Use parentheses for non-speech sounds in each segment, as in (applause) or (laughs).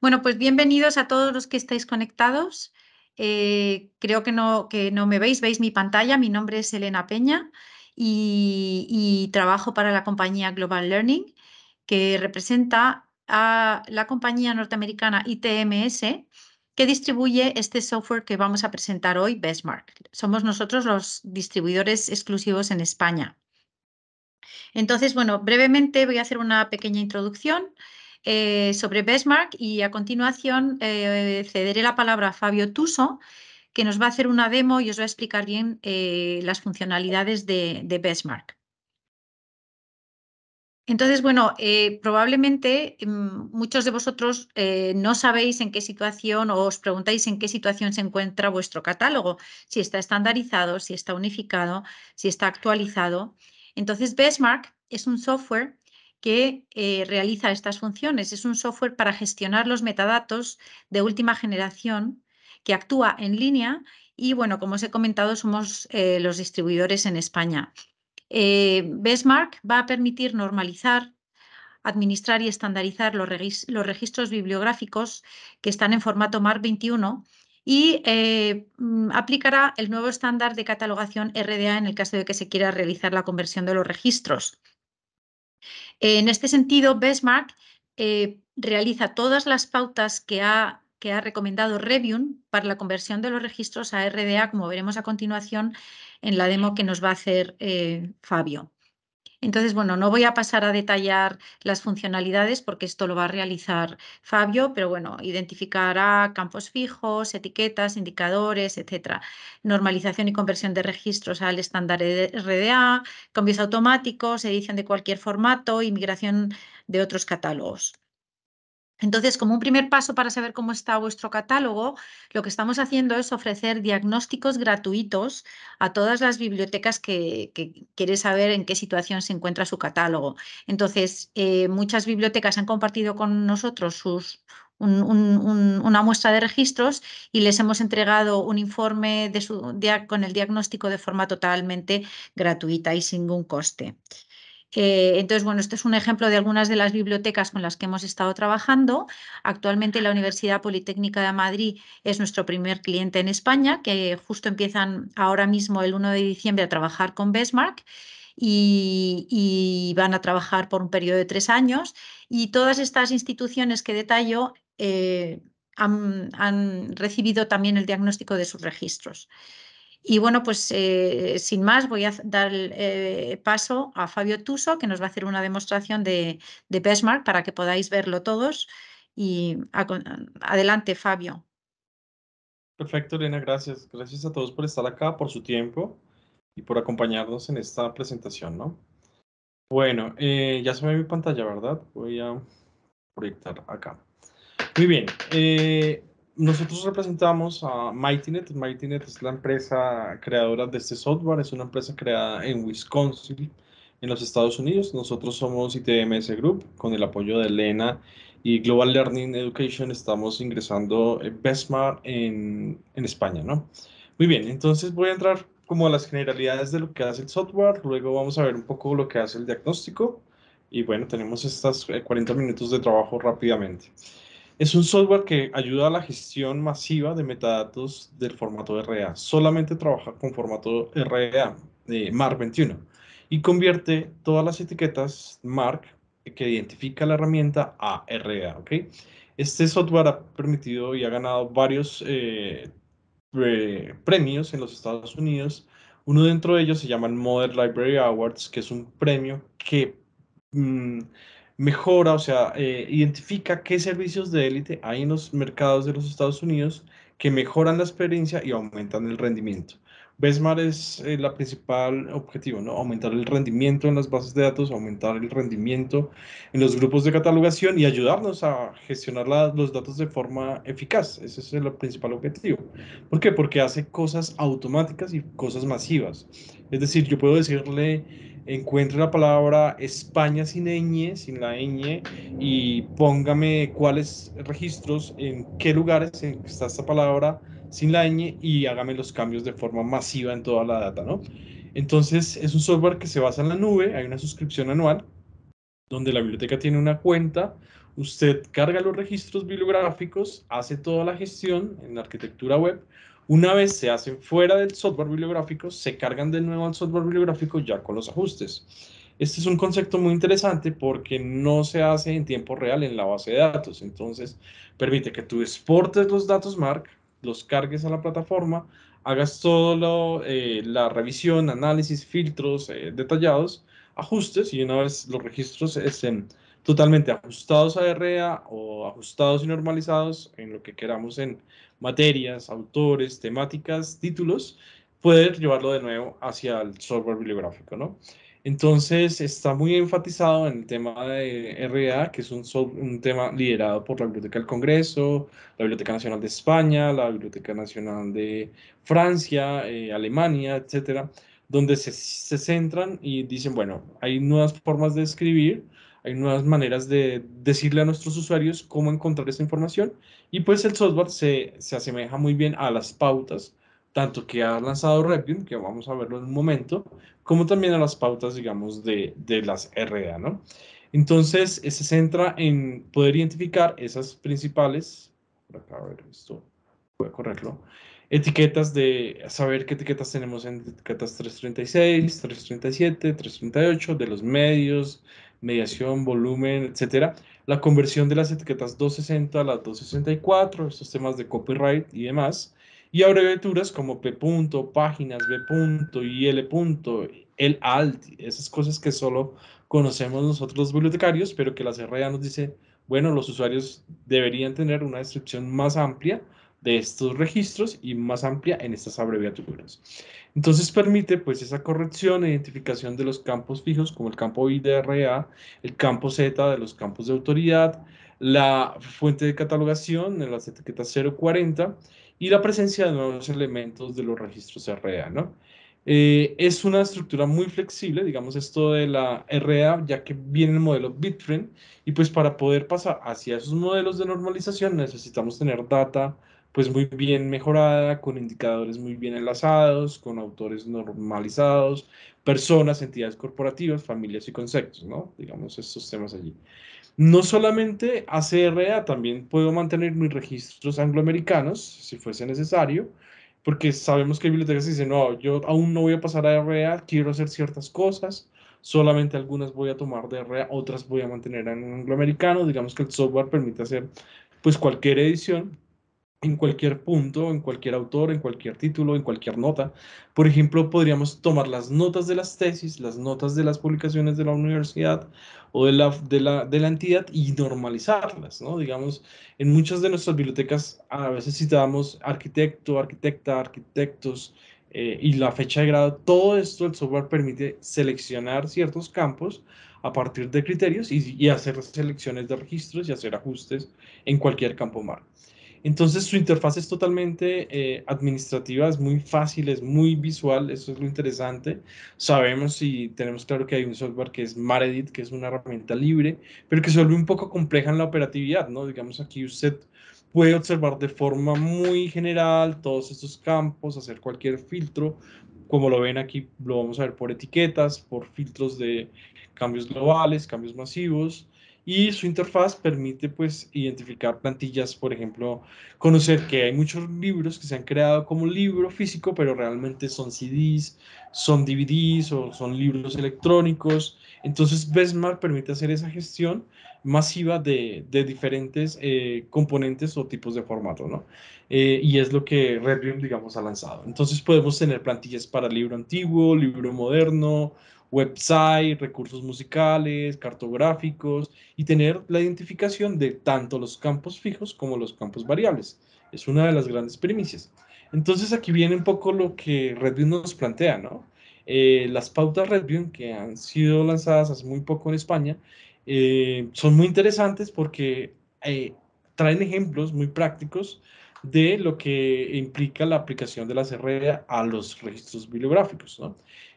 Bueno, pues bienvenidos a todos los que estáis conectados. Eh, creo que no, que no me veis, veis mi pantalla. Mi nombre es Elena Peña y, y trabajo para la compañía Global Learning, que representa a la compañía norteamericana ITMS, que distribuye este software que vamos a presentar hoy, Bestmark. Somos nosotros los distribuidores exclusivos en España. Entonces, bueno, brevemente voy a hacer una pequeña introducción. Eh, sobre Benchmark y a continuación eh, cederé la palabra a Fabio Tuso, que nos va a hacer una demo y os va a explicar bien eh, las funcionalidades de, de Entonces, bueno, probablemente mm, muchos de vosotros no sabéis en qué situación o os preguntáis en qué situación se encuentra vuestro catálogo, si está estandarizado, si está unificado, si está actualizado. Entonces, Benchmark es un software que eh, realiza estas funciones. Es un software para gestionar los metadatos de última generación que actúa en línea y, bueno, como os he comentado, somos eh, los distribuidores en España. Eh, va a permitir normalizar administrar y estandarizar los, registros bibliográficos que están en formato MAR 21 y eh, mm, aplicará el nuevo estándar de catalogación RDA en el caso de que se quiera realizar la conversión de los registros. En este sentido, Besmark eh, realiza todas las pautas que ha, recomendado Revium para la conversión de los registros a RDA, como veremos a continuación en la demo que nos va a hacer eh, Fabio. Entonces, bueno, no voy a pasar a detallar las funcionalidades porque esto lo va a realizar Fabio, pero bueno, identificará campos fijos, etiquetas, indicadores, etcétera. Normalización y conversión de registros al estándar e RDA, cambios automáticos, edición de cualquier formato y migración de otros catálogos. Entonces, como un primer paso para saber cómo está vuestro catálogo, lo que estamos haciendo es ofrecer diagnósticos gratuitos a todas las bibliotecas que, que quiere saber en qué situación se encuentra su catálogo. Entonces, eh, muchas bibliotecas han compartido con nosotros una muestra de registros y les hemos entregado un informe con el diagnóstico de forma totalmente gratuita y sin ningún coste. Eh, entonces, bueno, este es un ejemplo de algunas de las bibliotecas con las que hemos estado trabajando. Actualmente la Universidad Politécnica de Madrid es nuestro primer cliente en España, que justo empiezan ahora mismo el 1 de diciembre a trabajar con Besmark Y, van a trabajar por un periodo de tres años. Y todas estas instituciones que detallo eh, han, recibido también el diagnóstico de sus registros. Y bueno, pues eh, sin más voy a dar eh, paso a Fabio Tuso, que nos va a hacer una demostración de, de Benchmark para que podáis verlo todos. Y adelante, Fabio. Perfecto, Elena, gracias. Gracias a todos por estar acá, por su tiempo y por acompañarnos en esta presentación, ¿no? Bueno, eh, ya se ve mi pantalla, ¿verdad? Voy a proyectar acá. Muy bien, nosotros representamos a MightyNet. MightyNet es la empresa creadora de este software. Es una empresa creada en Wisconsin, en los Estados Unidos. Nosotros somos ITMS Group. Con el apoyo de Elena y Global Learning Education estamos ingresando eh, Bestmar en, en España, ¿no? Muy bien, entonces voy a entrar como a las generalidades de lo que hace el software. Luego vamos a ver un poco lo que hace el diagnóstico. Y bueno, tenemos estas 40 eh, minutos de trabajo rápidamente. Es un software que ayuda a la gestión masiva de metadatos del formato RA. Solamente trabaja con formato REA, de MARC 21, y convierte todas las etiquetas MARC que identifica la herramienta a RA. Este software ha permitido y ha ganado varios eh, eh, premios en los Estados Unidos. Uno dentro de ellos se llama el Modern Library Awards, que es un premio que... Mm, mejora, o sea, eh, identifica qué servicios de élite hay en los mercados de los Estados Unidos que mejoran la experiencia y aumentan el rendimiento. Besmar es el eh, principal objetivo, ¿no? Aumentar el rendimiento en las bases de datos, aumentar el rendimiento en los grupos de catalogación y ayudarnos a gestionar los datos de forma eficaz. Ese es el principal objetivo. ¿Por qué? Porque hace cosas automáticas y cosas masivas. Es decir, yo puedo decirle, encuentre la palabra España sin sin la ñ, y póngame cuáles registros, en qué lugares está esta palabra sin la ñ y hágame los cambios de forma masiva en toda la data, ¿no? Entonces, es un software que se basa en la nube, hay una suscripción anual, donde la biblioteca tiene una cuenta, usted carga los registros bibliográficos, hace toda la gestión en la arquitectura web, una vez se hacen fuera del software bibliográfico, se cargan de nuevo al software bibliográfico ya con los ajustes. Este es un concepto muy interesante porque no se hace en tiempo real en la base de datos. Entonces, permite que tú exportes los datos MARC, los cargues a la plataforma, hagas todo eh, la revisión, análisis, filtros eh, detallados, ajustes y una vez los registros estén totalmente ajustados a REA o ajustados y normalizados en lo que queramos en materias, autores, temáticas, títulos, poder llevarlo de nuevo hacia el software bibliográfico, ¿no? Entonces está muy enfatizado en el tema de RDA, que es un, tema liderado por la Biblioteca del Congreso, la Biblioteca Nacional de España, la Biblioteca Nacional de Francia, eh, Alemania, etcétera, donde se centran y dicen, bueno, hay nuevas formas de escribir, hay nuevas maneras de decirle a nuestros usuarios cómo encontrar esa información y pues el software se, se asemeja muy bien a las pautas, tanto que ha lanzado Repium, que vamos a verlo en un momento, como también a las pautas, digamos, de, de las RDA, ¿no? Entonces, eh, se centra en poder identificar esas principales, por acá, esto, voy a etiquetas de saber qué etiquetas tenemos en etiquetas 336, 337, 338, de los medios, mediación, volumen, etcétera. La conversión de las etiquetas 260 a las 264, estos temas de copyright y demás. Y abreviaturas como P. páginas, B. IL. El alt, esas cosas que solo conocemos nosotros los bibliotecarios, pero que la CRA nos dice, bueno, los usuarios deberían tener una descripción más amplia de estos registros y más amplia en estas abreviaturas. Entonces permite pues esa corrección e identificación de los campos fijos como el campo IDRA, el campo Z de los campos de autoridad, la fuente de catalogación en las etiquetas 040 y la presencia de nuevos elementos de los registros RA, ¿no? Eh, es una estructura muy flexible, digamos esto de la RA, ya que viene el modelo Bitframe, y pues para poder pasar hacia esos modelos de normalización necesitamos tener data, pues muy bien mejorada, con indicadores muy bien enlazados, con autores normalizados, personas, entidades corporativas, familias y conceptos, ¿no? Digamos, estos temas allí. No solamente ACRA, también puedo mantener mis registros angloamericanos, si fuese necesario, porque sabemos que hay bibliotecas que dicen, no, yo aún no voy a pasar a REA, quiero hacer ciertas cosas, solamente algunas voy a tomar de REA, otras voy a mantener en angloamericano, digamos que el software permite hacer pues cualquier edición, en cualquier punto, en cualquier autor, en cualquier título, en cualquier nota. Por ejemplo, podríamos tomar las notas de las tesis, las notas de las publicaciones de la universidad o de la, de la, entidad y normalizarlas, ¿no? Digamos, en muchas de nuestras bibliotecas a veces citamos arquitecto, arquitecta, arquitectos eh, y la fecha de grado. Todo esto el software permite seleccionar ciertos campos a partir de criterios y, hacer selecciones de registros y hacer ajustes en cualquier campo más. Entonces su interfaz es totalmente eh, administrativa, es muy fácil, es muy visual, eso es lo interesante. Sabemos y tenemos claro que hay un software que es Maredit, que es una herramienta libre, pero que se vuelve un poco compleja en la operatividad, ¿no? Digamos aquí usted puede observar de forma muy general todos estos campos, hacer cualquier filtro, como lo ven aquí, lo vamos a ver por etiquetas, por filtros de cambios globales, cambios masivos, y su interfaz permite pues identificar plantillas, por ejemplo, conocer que hay muchos libros que se han creado como libro físico, pero realmente son CDs, son DVDs o son libros electrónicos. Entonces, Besmar permite hacer esa gestión masiva de, diferentes eh, componentes o tipos de formato, ¿no? Eh, y es lo que Redbeam, digamos, ha lanzado. Entonces, podemos tener plantillas para libro antiguo, libro moderno, website, recursos musicales, cartográficos y tener la identificación de tanto los campos fijos como los campos variables. Es una de las grandes primicias. Entonces aquí viene un poco lo que Redview nos plantea, ¿no? Eh, las pautas Redview que han sido lanzadas hace muy poco en España eh, son muy interesantes porque eh, traen ejemplos muy prácticos de lo que implica la aplicación de la CRD e a los registros bibliográficos. ¿no?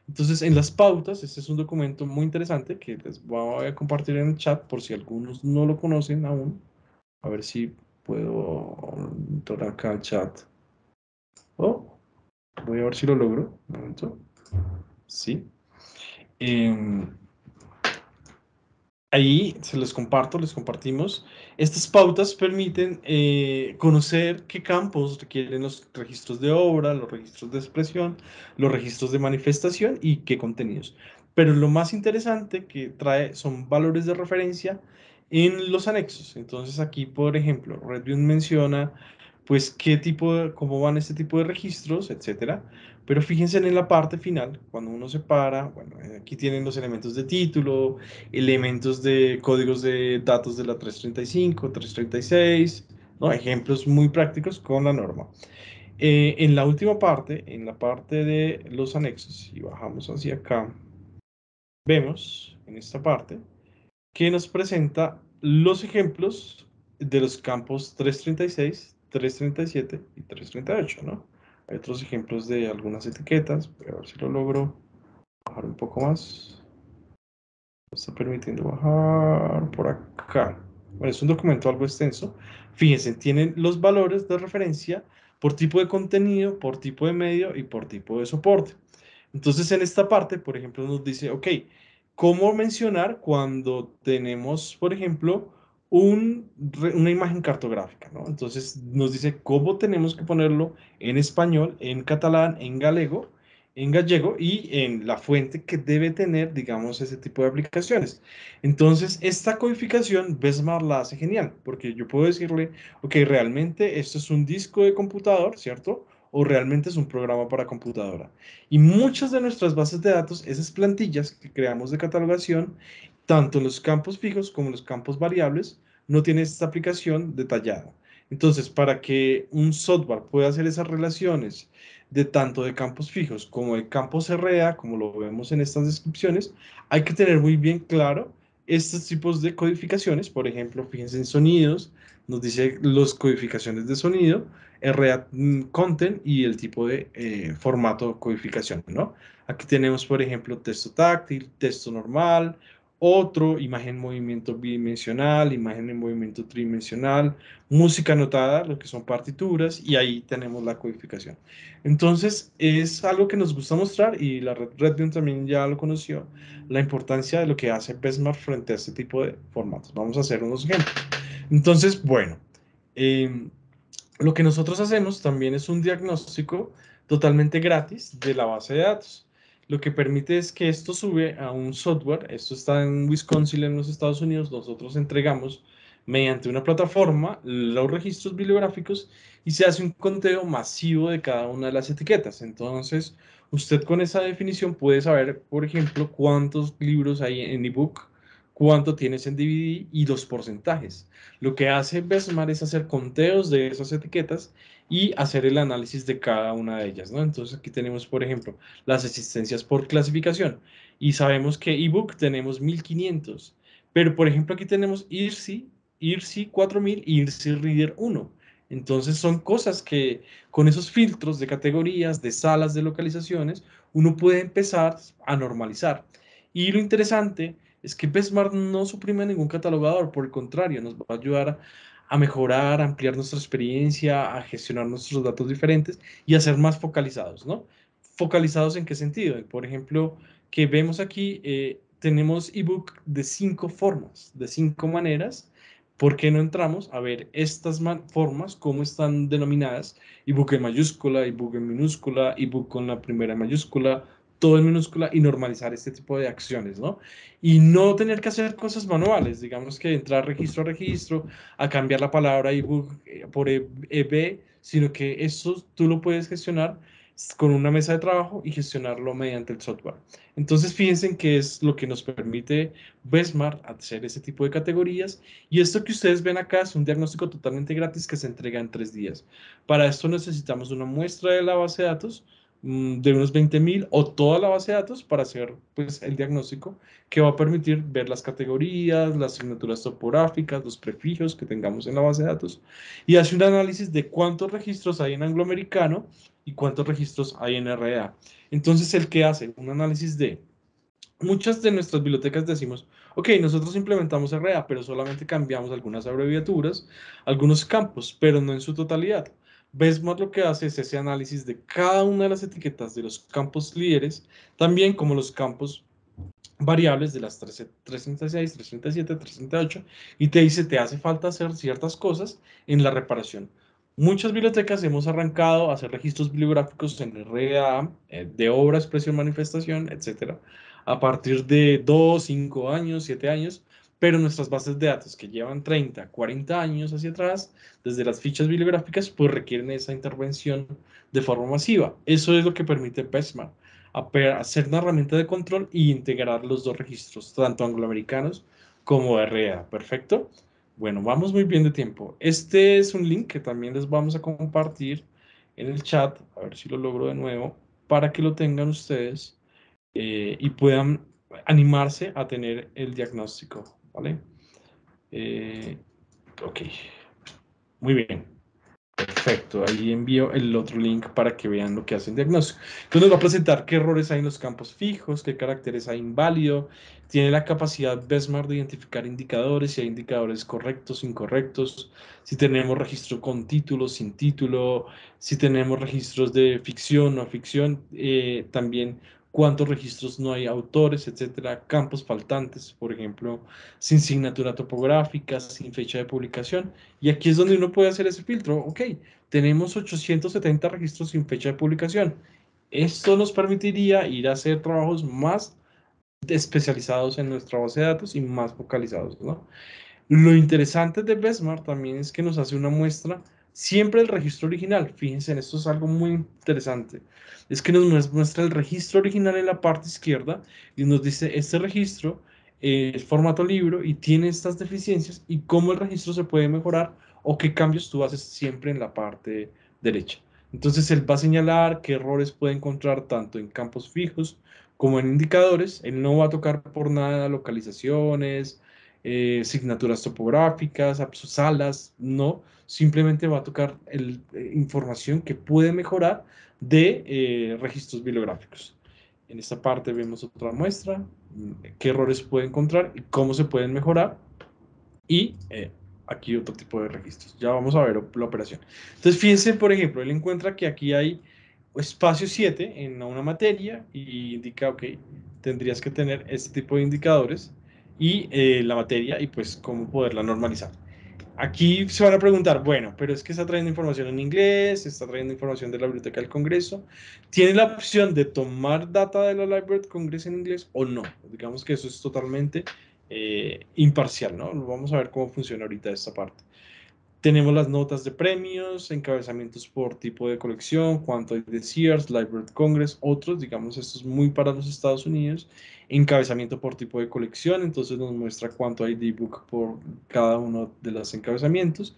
Entonces, en las pautas, este es un documento muy interesante que les voy a compartir en el chat por si algunos no lo conocen aún. A ver si puedo entrar acá al chat. Oh, voy a ver si lo logro. Un momento. Sí. Em, Ahí se los comparto, les compartimos. Estas pautas permiten eh, conocer qué campos requieren los registros de obra, los registros de expresión, los registros de manifestación y qué contenidos. Pero lo más interesante que trae son valores de referencia en los anexos. Entonces aquí, por ejemplo, Redview menciona pues qué tipo de, cómo van este tipo de registros, etcétera, pero fíjense en la parte final, cuando uno se para, bueno, eh, aquí tienen los elementos de título, elementos de códigos de datos de la 335, 336, ¿no? ejemplos muy prácticos con la norma. Eh, en la última parte, en la parte de los anexos, y bajamos hacia acá, vemos en esta parte que nos presenta los ejemplos de los campos 336, 337 y 338, ¿no? Hay otros ejemplos de algunas etiquetas. Voy a ver si lo logro bajar un poco más. está permitiendo bajar por acá. Bueno, es un documento algo extenso. Fíjense, tienen los valores de referencia por tipo de contenido, por tipo de medio y por tipo de soporte. Entonces, en esta parte, por ejemplo, nos dice, ok, ¿cómo mencionar cuando tenemos, por ejemplo, una imagen cartográfica, ¿no? Entonces nos dice cómo tenemos que ponerlo en español, en catalán, en galego, en gallego y en la fuente que debe tener, digamos, ese tipo de aplicaciones. Entonces, esta codificación Besmar la hace genial, porque yo puedo decirle, ok, realmente esto es un disco de computador, ¿cierto? O realmente es un programa para computadora. Y muchas de nuestras bases de datos, esas plantillas que creamos de catalogación, tanto en los campos fijos como en los campos variables no tiene esta aplicación detallada. Entonces, para que un software pueda hacer esas relaciones de tanto de campos fijos como de campos RDA, como lo vemos en estas descripciones, hay que tener muy bien claro estos tipos de codificaciones, por ejemplo, fíjense en sonidos, nos dice las codificaciones de sonido, read mm, content y el tipo de eh, formato codificación, ¿no? Aquí tenemos, por ejemplo, texto táctil, texto normal, otro, imagen en movimiento bidimensional, imagen en movimiento tridimensional, música anotada, lo que son partituras, y ahí tenemos la codificación. Entonces, es algo que nos gusta mostrar y la red también ya lo conoció, la importancia de lo que hace Besmar frente a este tipo de formatos. Vamos a hacer unos ejemplos. Entonces, bueno, em, lo que nosotros hacemos también es un diagnóstico totalmente gratis de la base de datos lo que permite es que esto sube a un software, esto está en Wisconsin, en los Estados Unidos, nosotros entregamos mediante una plataforma los registros bibliográficos y se hace un conteo masivo de cada una de las etiquetas. Entonces, usted con esa definición puede saber, por ejemplo, cuántos libros hay en ebook, cuánto tienes en DVD y los porcentajes. Lo que hace Besmar es hacer conteos de esas etiquetas y hacer el análisis de cada una de ellas, ¿no? Entonces aquí tenemos, por ejemplo, las existencias por clasificación y sabemos que ebook tenemos 1500, pero por ejemplo aquí tenemos IRSI, IRSI 4000 y IRSI Reader 1. Entonces son cosas que con esos filtros de categorías, de salas, de localizaciones, uno puede empezar a normalizar. Y lo interesante es que PESMAR no suprime ningún catalogador, por el contrario, nos va a ayudar a a mejorar, a ampliar nuestra experiencia, a gestionar nuestros datos diferentes y a ser más focalizados, ¿no? ¿Focalizados en qué sentido? Por ejemplo, que vemos aquí, eh, tenemos ebook de cinco formas, de cinco maneras. ¿Por qué no entramos a ver estas formas, cómo están denominadas? Ebook en mayúscula, ebook en minúscula, ebook con la primera mayúscula, todo en minúscula y normalizar este tipo de acciones, ¿no? Y no tener que hacer cosas manuales, digamos que entrar registro a registro, a cambiar la palabra ebook eh, por EB, e, sino que eso tú lo puedes gestionar con una mesa de trabajo y gestionarlo mediante el software. Entonces, fíjense que es lo que nos permite Besmar hacer ese tipo de categorías. Y esto que ustedes ven acá es un diagnóstico totalmente gratis que se entrega en tres días. Para esto necesitamos una muestra de la base de datos, Mm, de unos 20.000 o toda la base de datos para hacer pues, el diagnóstico que va a permitir ver las categorías, las asignaturas topográficas, los prefijos que tengamos en la base de datos y hace un análisis de cuántos registros hay en angloamericano y cuántos registros hay en RDA. Entonces, ¿el que hace? Un análisis de muchas de nuestras bibliotecas decimos, ok, nosotros implementamos RDA, pero solamente cambiamos algunas abreviaturas, algunos campos, pero no en su totalidad. Ves más lo que hace es ese análisis de cada una de las etiquetas de los campos líderes, también como los campos variables de las 336, 337, 38 y te dice te hace falta hacer ciertas cosas en la reparación. Muchas bibliotecas hemos arrancado a hacer registros bibliográficos en RDA, eh, de obra, expresión, manifestación, etcétera, a partir de 2, 5 años, 7 años, pero nuestras bases de datos que llevan 30, 40 años hacia atrás, desde las fichas bibliográficas, pues requieren esa intervención de forma masiva. Eso es lo que permite PESMA, hacer una herramienta de control y integrar los dos registros, tanto angloamericanos como REA. Perfecto. Bueno, vamos muy bien de tiempo. Este es un link que también les vamos a compartir en el chat, a ver si lo logro de nuevo, para que lo tengan ustedes eh, y puedan animarse a tener el diagnóstico. ¿Vale? Eh, ok. Muy bien. Perfecto. Ahí envío el otro link para que vean lo que hace el diagnóstico. Entonces nos va a presentar qué errores hay en los campos fijos, qué caracteres hay inválido. Tiene la capacidad Besmar de identificar indicadores, si hay indicadores correctos, incorrectos, si tenemos registro con título, sin título, si tenemos registros de ficción o no ficción. Eh, también cuántos registros no hay autores, etcétera, campos faltantes, por ejemplo, sin signatura topográfica, sin fecha de publicación. Y aquí es donde uno puede hacer ese filtro. Ok, tenemos 870 registros sin fecha de publicación. Esto nos permitiría ir a hacer trabajos más especializados en nuestra base de datos y más focalizados. Lo interesante de Besmar también es que nos hace una muestra siempre el registro original. Fíjense, esto es algo muy interesante. Es que nos muestra el registro original en la parte izquierda y nos dice este registro eh, es formato libro y tiene estas deficiencias y cómo el registro se puede mejorar o qué cambios tú haces siempre en la parte derecha. Entonces él va a señalar qué errores puede encontrar tanto en campos fijos como en indicadores. Él no va a tocar por nada localizaciones, eh, signaturas topográficas, salas, no, simplemente va a tocar el, eh, información que puede mejorar de eh, registros bibliográficos. En esta parte vemos otra muestra, mm, qué errores puede encontrar y cómo se pueden mejorar y eh, aquí otro tipo de registros. Ya vamos a ver la operación. Entonces fíjense, por ejemplo, él encuentra que aquí hay espacio 7 en una materia y indica, ok, tendrías que tener este tipo de indicadores y eh, la materia y pues cómo poderla normalizar. Aquí se van a preguntar, bueno, pero es que está trayendo información en inglés, está trayendo información de la Biblioteca del Congreso. ¿Tiene la opción de tomar data de la Library of Congreso en inglés o no? Digamos que eso es totalmente eh, imparcial, ¿no? Vamos a ver cómo funciona ahorita esta parte. Tenemos las notas de premios, encabezamientos por tipo de colección, cuánto hay de Sears, Library Congress, otros, digamos, esto es muy para los Estados Unidos, encabezamiento por tipo de colección, entonces nos muestra cuánto hay de ebook por cada uno de los encabezamientos.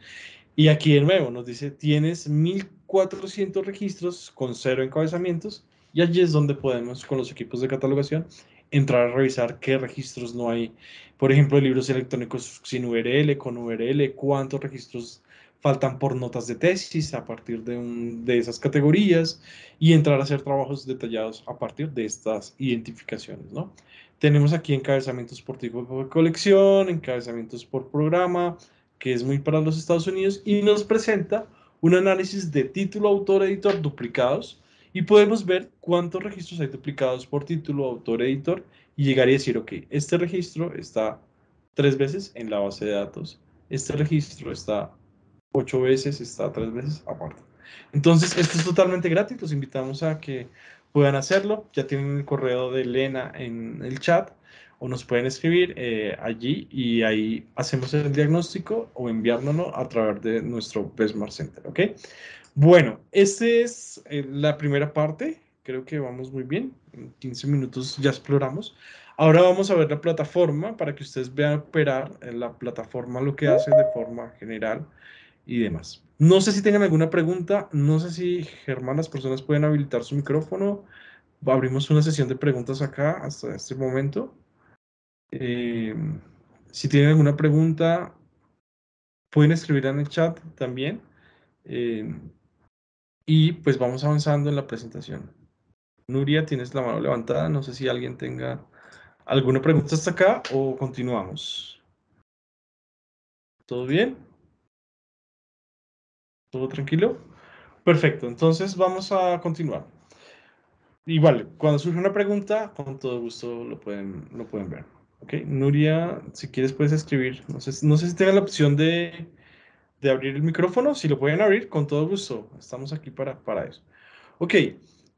Y aquí de nuevo nos dice, tienes 1400 registros con cero encabezamientos y allí es donde podemos con los equipos de catalogación entrar a revisar qué registros no hay. Por ejemplo, libros electrónicos sin URL, con URL, cuántos registros faltan por notas de tesis a partir de, de esas categorías y entrar a hacer trabajos detallados a partir de estas identificaciones. ¿no? Tenemos aquí encabezamientos por tipo de colección, encabezamientos por programa, que es muy para los Estados Unidos, y nos presenta un análisis de título, autor, editor duplicados y podemos ver cuántos registros hay duplicados por título, autor, editor y llegar y decir, ok, este registro está tres veces en la base de datos, este registro está ocho veces, está tres veces aparte. Entonces, esto es totalmente gratis, los invitamos a que puedan hacerlo. Ya tienen el correo de Elena en el chat o nos pueden escribir eh, allí y ahí hacemos el diagnóstico o enviárnoslo a través de nuestro Besmar Center, ¿ok? Bueno, esta es eh, la primera parte. Creo que vamos muy bien. En 15 minutos ya exploramos. Ahora vamos a ver la plataforma para que ustedes vean operar en la plataforma, lo que hace de forma general y demás. No sé si tengan alguna pregunta. No sé si, Germán, las personas pueden habilitar su micrófono. Abrimos una sesión de preguntas acá hasta este momento. Em, si tienen alguna pregunta, pueden escribirla en el chat también. Em, y pues vamos avanzando en la presentación. Nuria, tienes la mano levantada. No sé si alguien tenga alguna pregunta hasta acá o continuamos. ¿Todo bien? ¿Todo tranquilo? Perfecto, entonces vamos a continuar. Igual, cuando surge una pregunta, con todo gusto lo pueden, lo pueden ver. Ok, Nuria, si quieres puedes escribir. No sé, no sé si tenga la opción de de abrir el micrófono. Si lo pueden abrir, con todo gusto. Estamos aquí para, para eso. Ok,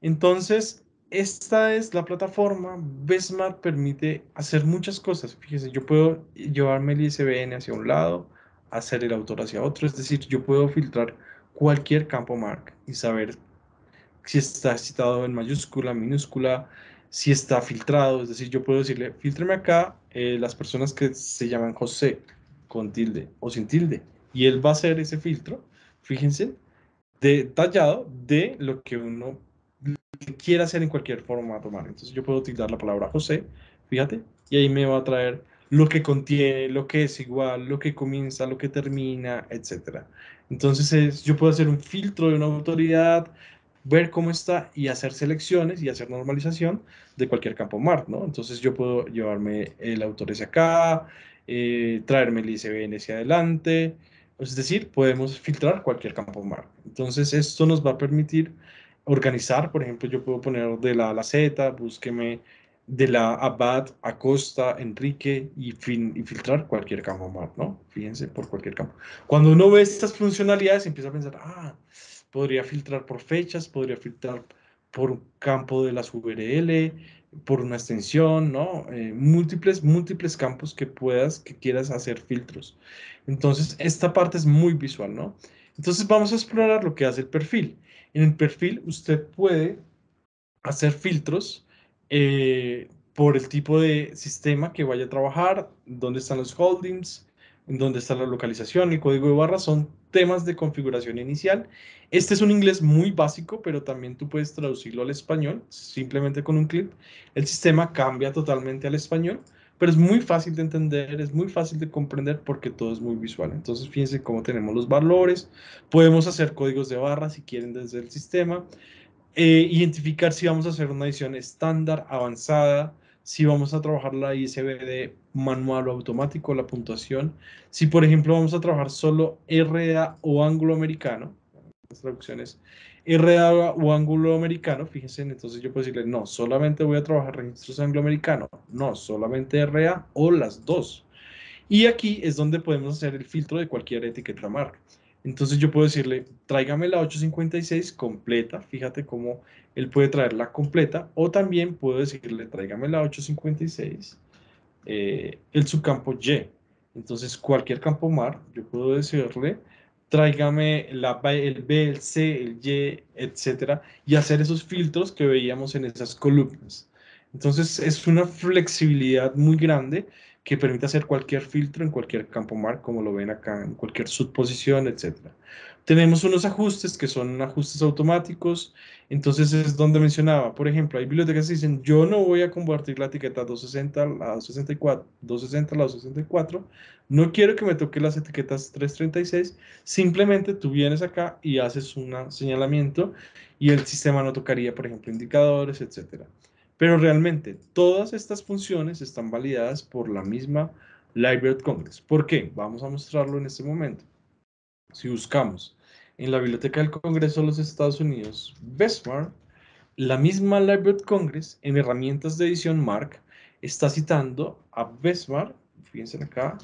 entonces, esta es la plataforma. Besmart permite hacer muchas cosas. Fíjense, yo puedo llevarme el ISBN hacia un lado, hacer el autor hacia otro. Es decir, yo puedo filtrar cualquier campo mark y saber si está citado en mayúscula, minúscula, si está filtrado. Es decir, yo puedo decirle, filtreme acá eh, las personas que se llaman José con tilde o sin tilde y él va a hacer ese filtro, fíjense, detallado de lo que uno quiera hacer en cualquier formato, ¿vale? Entonces yo puedo utilizar la palabra José, fíjate, y ahí me va a traer lo que contiene, lo que es igual, lo que comienza, lo que termina, etc. Entonces yo puedo hacer un filtro de una autoridad, ver cómo está y hacer selecciones y hacer normalización de cualquier campo MART, ¿no? Entonces yo puedo llevarme el autor hacia acá, eh, traerme el ICBN hacia adelante, es decir, podemos filtrar cualquier campo mar. Entonces, esto nos va a permitir organizar, por ejemplo, yo puedo poner de la A la Z, búsqueme de la Abad, Acosta, Enrique y, y filtrar cualquier campo mar, ¿no? Fíjense por cualquier campo. Cuando uno ve estas funcionalidades, empieza a pensar, ah, podría filtrar por fechas, podría filtrar por un campo de las URL, por una extensión, ¿no? Eh, múltiples, múltiples campos que puedas, que quieras hacer filtros. Entonces, esta parte es muy visual, ¿no? Entonces, vamos a explorar lo que hace el perfil. En el perfil, usted puede hacer filtros eh, por el tipo de sistema que vaya a trabajar, dónde están los holdings, dónde está la localización, el código de barra, son temas de configuración inicial. Este es un inglés muy básico, pero también tú puedes traducirlo al español simplemente con un clip. El sistema cambia totalmente al español, pero es muy fácil de entender, es muy fácil de comprender porque todo es muy visual. Entonces, fíjense cómo tenemos los valores, podemos hacer códigos de barra si quieren desde el sistema, eh, identificar si vamos a hacer una edición estándar, avanzada, si vamos a trabajar la ISB de manual o automático, la puntuación. Si, por ejemplo, vamos a trabajar solo RDA o ángulo americano, las traducciones RDA o ángulo americano, fíjense, entonces yo puedo decirle, no, solamente voy a trabajar registros angloamericano, no, solamente RA o las dos. Y aquí es donde podemos hacer el filtro de cualquier etiqueta marca. Entonces yo puedo decirle, tráigame la 856 completa, fíjate cómo él puede traerla completa o también puedo decirle tráigame la 856, el subcampo Y. Entonces cualquier campo mar, yo puedo decirle tráigame la, el B, el C, el Y, etcétera, y hacer esos filtros que veíamos en esas columnas. Entonces es una flexibilidad muy grande que permite hacer cualquier filtro en cualquier campo mar, como lo ven acá, en cualquier subposición, etcétera. Tenemos unos ajustes que son ajustes automáticos, entonces es donde mencionaba, por ejemplo, hay bibliotecas que dicen, yo no voy a convertir la etiqueta 260, a 264, 260, la 264, no quiero que me toque las etiquetas 336, simplemente tú vienes acá y haces un señalamiento y el sistema no tocaría, por ejemplo, indicadores, etcétera. Pero realmente todas estas funciones están validadas por la misma Library of Congress. ¿Por qué? Vamos a mostrarlo en este momento. Si buscamos en la Biblioteca del Congreso de los Estados Unidos, Besmar, la misma Library of Congress en herramientas de edición MARC está citando a Besmar, fíjense acá,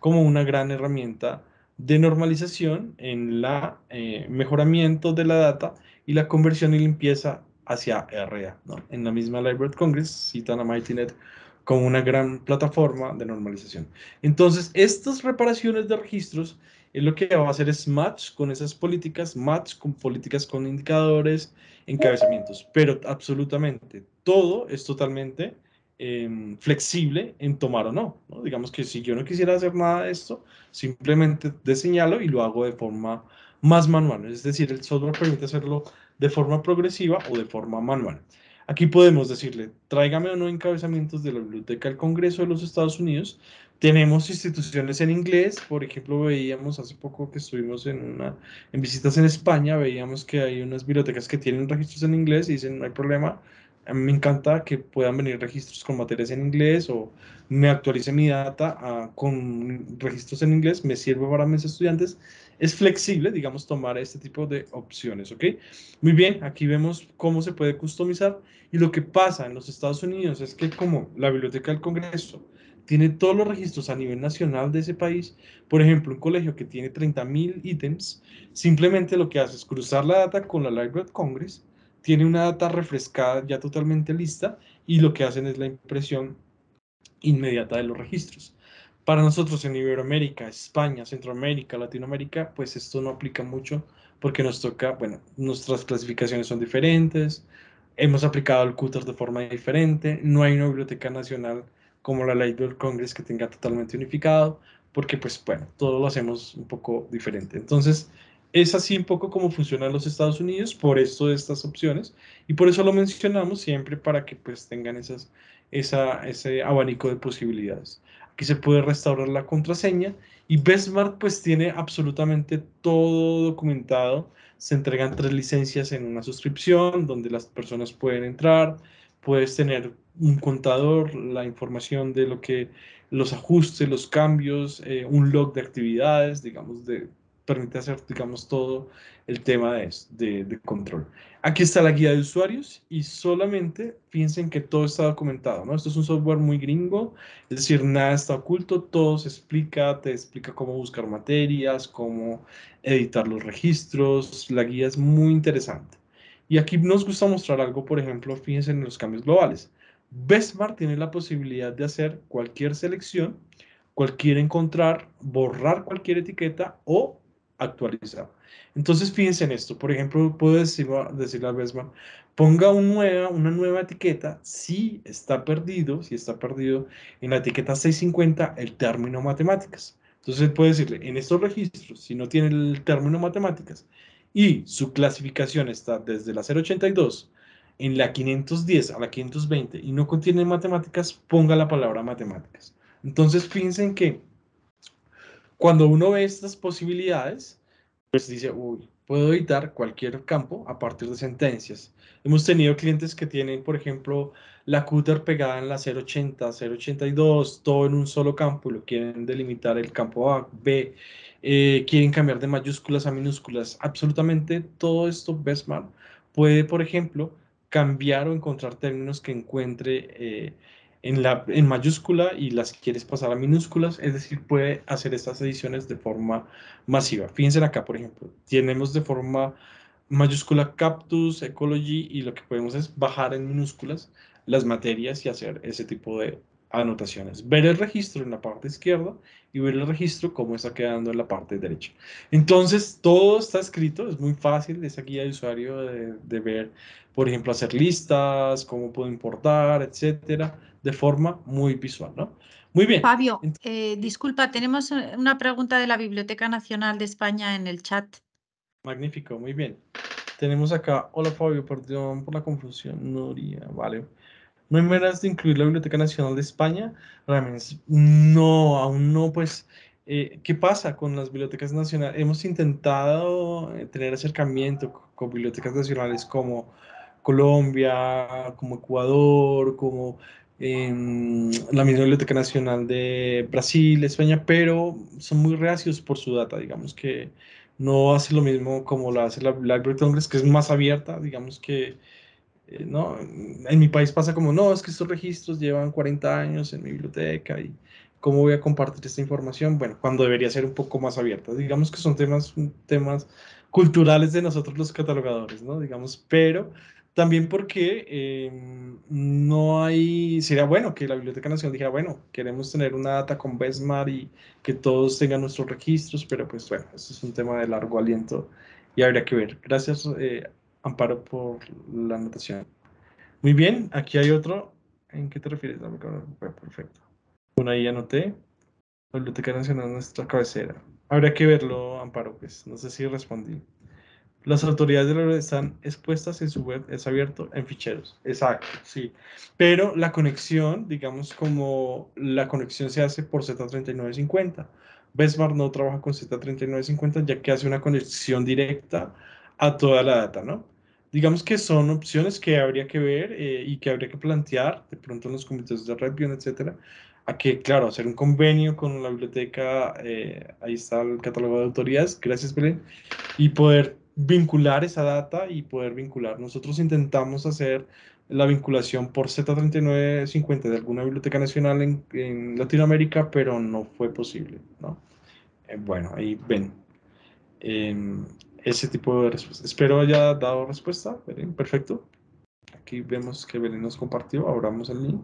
como una gran herramienta de normalización en la eh, mejoramiento de la data y la conversión y limpieza hacia RA. ¿no? En la misma Library of Congress citan a MightyNet como una gran plataforma de normalización. Entonces, estas reparaciones de registros lo que va a hacer es match con esas políticas, match con políticas con indicadores, encabezamientos, pero absolutamente todo es totalmente em, flexible en tomar o no, Digamos que si yo no quisiera hacer nada de esto, simplemente diseñalo y lo hago de forma más manual. Es decir, el software permite hacerlo de forma progresiva o de forma manual. Aquí podemos decirle, tráigame o no encabezamientos de la Biblioteca del Congreso de los Estados Unidos, tenemos instituciones en inglés, por ejemplo, veíamos hace poco que estuvimos en una en visitas en España, veíamos que hay unas bibliotecas que tienen registros en inglés y dicen, no hay problema, me encanta que puedan venir registros con materias en inglés o me actualice mi data ah, con registros en inglés, me sirve para mis estudiantes. Es flexible, digamos, tomar este tipo de opciones, ¿ok? Muy bien, aquí vemos cómo se puede customizar y lo que pasa en los Estados Unidos es que como la Biblioteca del Congreso tiene todos los registros a nivel nacional de ese país. Por ejemplo, un colegio que tiene 30.000 ítems, simplemente lo que hace es cruzar la data con la Library of Congress, tiene una data refrescada ya totalmente lista y lo que hacen es la impresión inmediata de los registros. Para nosotros en Iberoamérica, España, Centroamérica, Latinoamérica, pues esto no aplica mucho porque nos toca, bueno, nuestras clasificaciones son diferentes, hemos aplicado el CUTAS de forma diferente, no hay una biblioteca nacional como la ley del Congreso, que tenga totalmente unificado, porque pues bueno, todo lo hacemos un poco diferente. Entonces, es así un poco como funcionan los Estados Unidos por esto de estas opciones y por eso lo mencionamos siempre para que pues tengan esas, esa, ese abanico de posibilidades. Aquí se puede restaurar la contraseña y Besmart pues tiene absolutamente todo documentado. Se entregan tres licencias en una suscripción donde las personas pueden entrar, puedes tener un contador, la información de lo que los ajustes, los cambios, eh, un log de actividades, digamos, de, permite hacer, digamos, todo el tema de, de, control. Aquí está la guía de usuarios y solamente piensen que todo está documentado, ¿no? Esto es un software muy gringo, es decir, nada está oculto, todo se explica, te explica cómo buscar materias, cómo editar los registros, la guía es muy interesante. Y aquí nos gusta mostrar algo, por ejemplo, fíjense en los cambios globales. Besmar tiene la posibilidad de hacer cualquier selección, cualquier encontrar, borrar cualquier etiqueta o actualizar. Entonces, fíjense en esto. Por ejemplo, puedo decirle a Besmart, ponga una nueva etiqueta si está perdido, si está perdido en la etiqueta 650 el término matemáticas. Entonces puede decirle, en estos registros, si no tiene el término matemáticas, y su clasificación está desde la 082 en la 510 a la 520 y no contiene matemáticas, ponga la palabra matemáticas. Entonces piensen que cuando uno ve estas posibilidades, pues dice, uy, puedo editar cualquier campo a partir de sentencias. Hemos tenido clientes que tienen, por ejemplo, la cutter pegada en la 080, 082, todo en un solo campo y lo quieren delimitar el campo A, B eh, quieren cambiar de mayúsculas a minúsculas. Absolutamente todo esto Vesmar puede, por ejemplo, cambiar o encontrar términos que encuentre eh, en, la, en mayúscula y las quieres pasar a minúsculas, es decir, puede hacer estas ediciones de forma masiva. Fíjense acá, por ejemplo, tenemos de forma mayúscula Captus, Ecology y lo que podemos es bajar en minúsculas las materias y hacer ese tipo de anotaciones. Ver el registro en la parte izquierda y ver el registro cómo está quedando en la parte derecha. Entonces, todo está escrito, es muy fácil esa aquí de usuario de, ver, por ejemplo, hacer listas, cómo puedo importar, etcétera, de forma muy visual, ¿no? Muy bien. Fabio, eh, disculpa, tenemos eh, una pregunta de la Biblioteca Nacional de España en el chat. Magnífico, muy bien. Tenemos acá, hola Fabio, perdón por la confusión, diría, vale. ¿No hay maneras de incluir la Biblioteca Nacional de España? Realmente no, aún no, pues, eh, ¿qué pasa con las bibliotecas nacionales? Hemos intentado eh, tener acercamiento con, bibliotecas nacionales como Colombia, como Ecuador, como em, la misma Biblioteca Nacional de Brasil, España, pero son muy reacios por su data, digamos que no hace lo mismo como lo hace la de Congress, que es más abierta, digamos que eh, no, en mi país pasa como, no, es que estos registros llevan 40 años en mi biblioteca y cómo voy a compartir esta información, bueno, cuando debería ser un poco más abierta. Digamos que son temas, temas culturales de nosotros los catalogadores, ¿no? Digamos, pero también porque em, no hay, sería bueno que la Biblioteca Nacional dijera, bueno, queremos tener una data con Besmar y que todos tengan nuestros registros, pero pues bueno, eso es un tema de largo aliento y habría que ver. Gracias eh, amparo por la anotación. Muy bien, aquí hay otro. ¿En qué te refieres? perfecto. Una ahí anoté. La Biblioteca Nacional nuestra cabecera. Habría que verlo, Amparo, pues. No sé si respondí. Las autoridades de la están expuestas en su web, es abierto en ficheros. Exacto, sí. Pero la conexión, digamos como la conexión se hace por Z3950. Besmar no trabaja con Z3950 ya que hace una conexión directa a toda la data, ¿no? Digamos que son opciones que habría que ver eh, y que habría que plantear de pronto en los comités de revisión, etcétera, a que, claro, hacer un convenio con la biblioteca, eh, ahí está el catálogo de autorías, gracias Belén, y poder vincular esa data y poder vincular. Nosotros intentamos hacer la vinculación por Z3950 de alguna biblioteca nacional en, Latinoamérica, pero no fue posible, ¿no? Eh, bueno, ahí ven. Em, ese tipo de respuesta. Espero haya dado respuesta, perfecto. Aquí vemos que Belén nos compartió, abramos el link.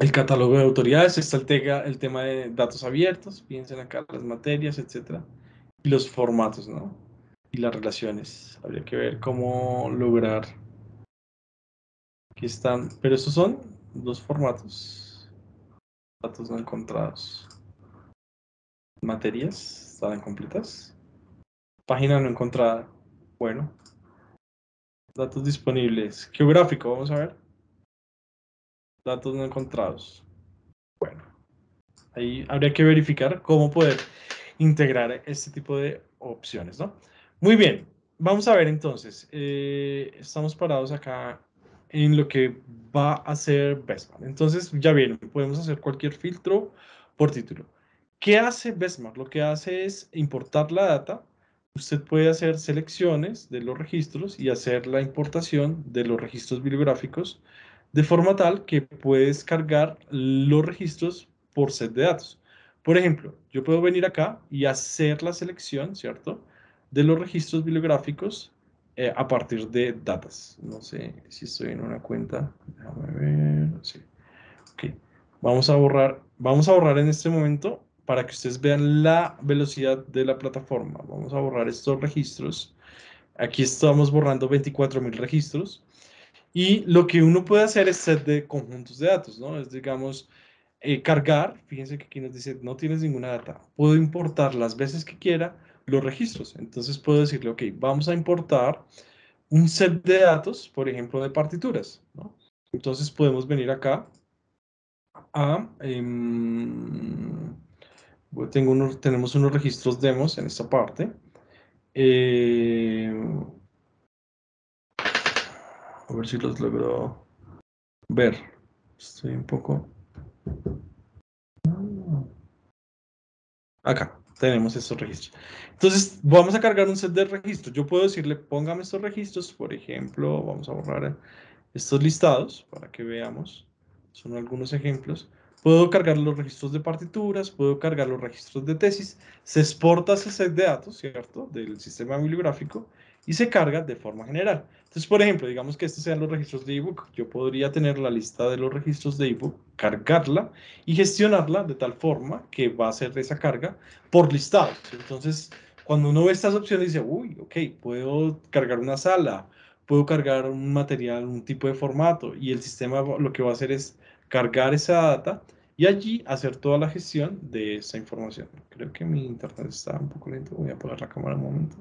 El catálogo de autoridades, está el, tema de datos abiertos, piensen acá las materias, etcétera, y los formatos, ¿no? Y las relaciones. Habría que ver cómo lograr. Aquí están, pero estos son los formatos. Datos no encontrados. Materias, ¿estarán completas? Página no encontrada. Bueno. Datos disponibles. Geográfico, vamos a ver. Datos no encontrados. Bueno. Ahí habría que verificar cómo poder integrar este tipo de opciones, ¿no? Muy bien. Vamos a ver entonces. Eh, estamos parados acá en lo que va a ser Bestmark. Entonces, ya bien, podemos hacer cualquier filtro por título. ¿Qué hace Bestmark? Lo que hace es importar la data usted puede hacer selecciones de los registros y hacer la importación de los registros bibliográficos de forma tal que puedes descargar los registros por set de datos. Por ejemplo, yo puedo venir acá y hacer la selección, ¿cierto? De los registros bibliográficos eh, a partir de datas. No sé si estoy en una cuenta. Déjame ver. Vamos a borrar. Vamos a borrar en este momento para que ustedes vean la velocidad de la plataforma. Vamos a borrar estos registros. Aquí estamos borrando 24.000 registros. Y lo que uno puede hacer es set de conjuntos de datos, ¿no? Es, digamos, eh, cargar. Fíjense que aquí nos dice, no tienes ninguna data. Puedo importar las veces que quiera los registros. Entonces puedo decirle, ok, vamos a importar un set de datos, por ejemplo, de partituras, ¿no? Entonces podemos venir acá a... Em, pues, tengo tenemos unos registros demos en esta parte. Eh, a ver si los logro ver. Estoy un poco... Acá tenemos estos registros. Entonces, vamos a cargar un set de registros. Yo puedo decirle, póngame estos registros. Por ejemplo, vamos a borrar estos listados para que veamos. Son algunos ejemplos. Puedo cargar los registros de partituras, puedo cargar los registros de tesis, se exporta ese set de datos, ¿cierto?, del sistema bibliográfico y se carga de forma general. Entonces, por ejemplo, digamos que estos sean los registros de ebook, yo podría tener la lista de los registros de ebook, cargarla y gestionarla de tal forma que va a ser esa carga por listados. Entonces, cuando uno ve estas opciones dice, uy, ok, puedo cargar una sala, puedo cargar un material, un tipo de formato y el sistema lo que va a hacer es cargar esa data y allí hacer toda la gestión de esa información. Creo que mi internet está un poco lento, voy a poner la cámara un momento.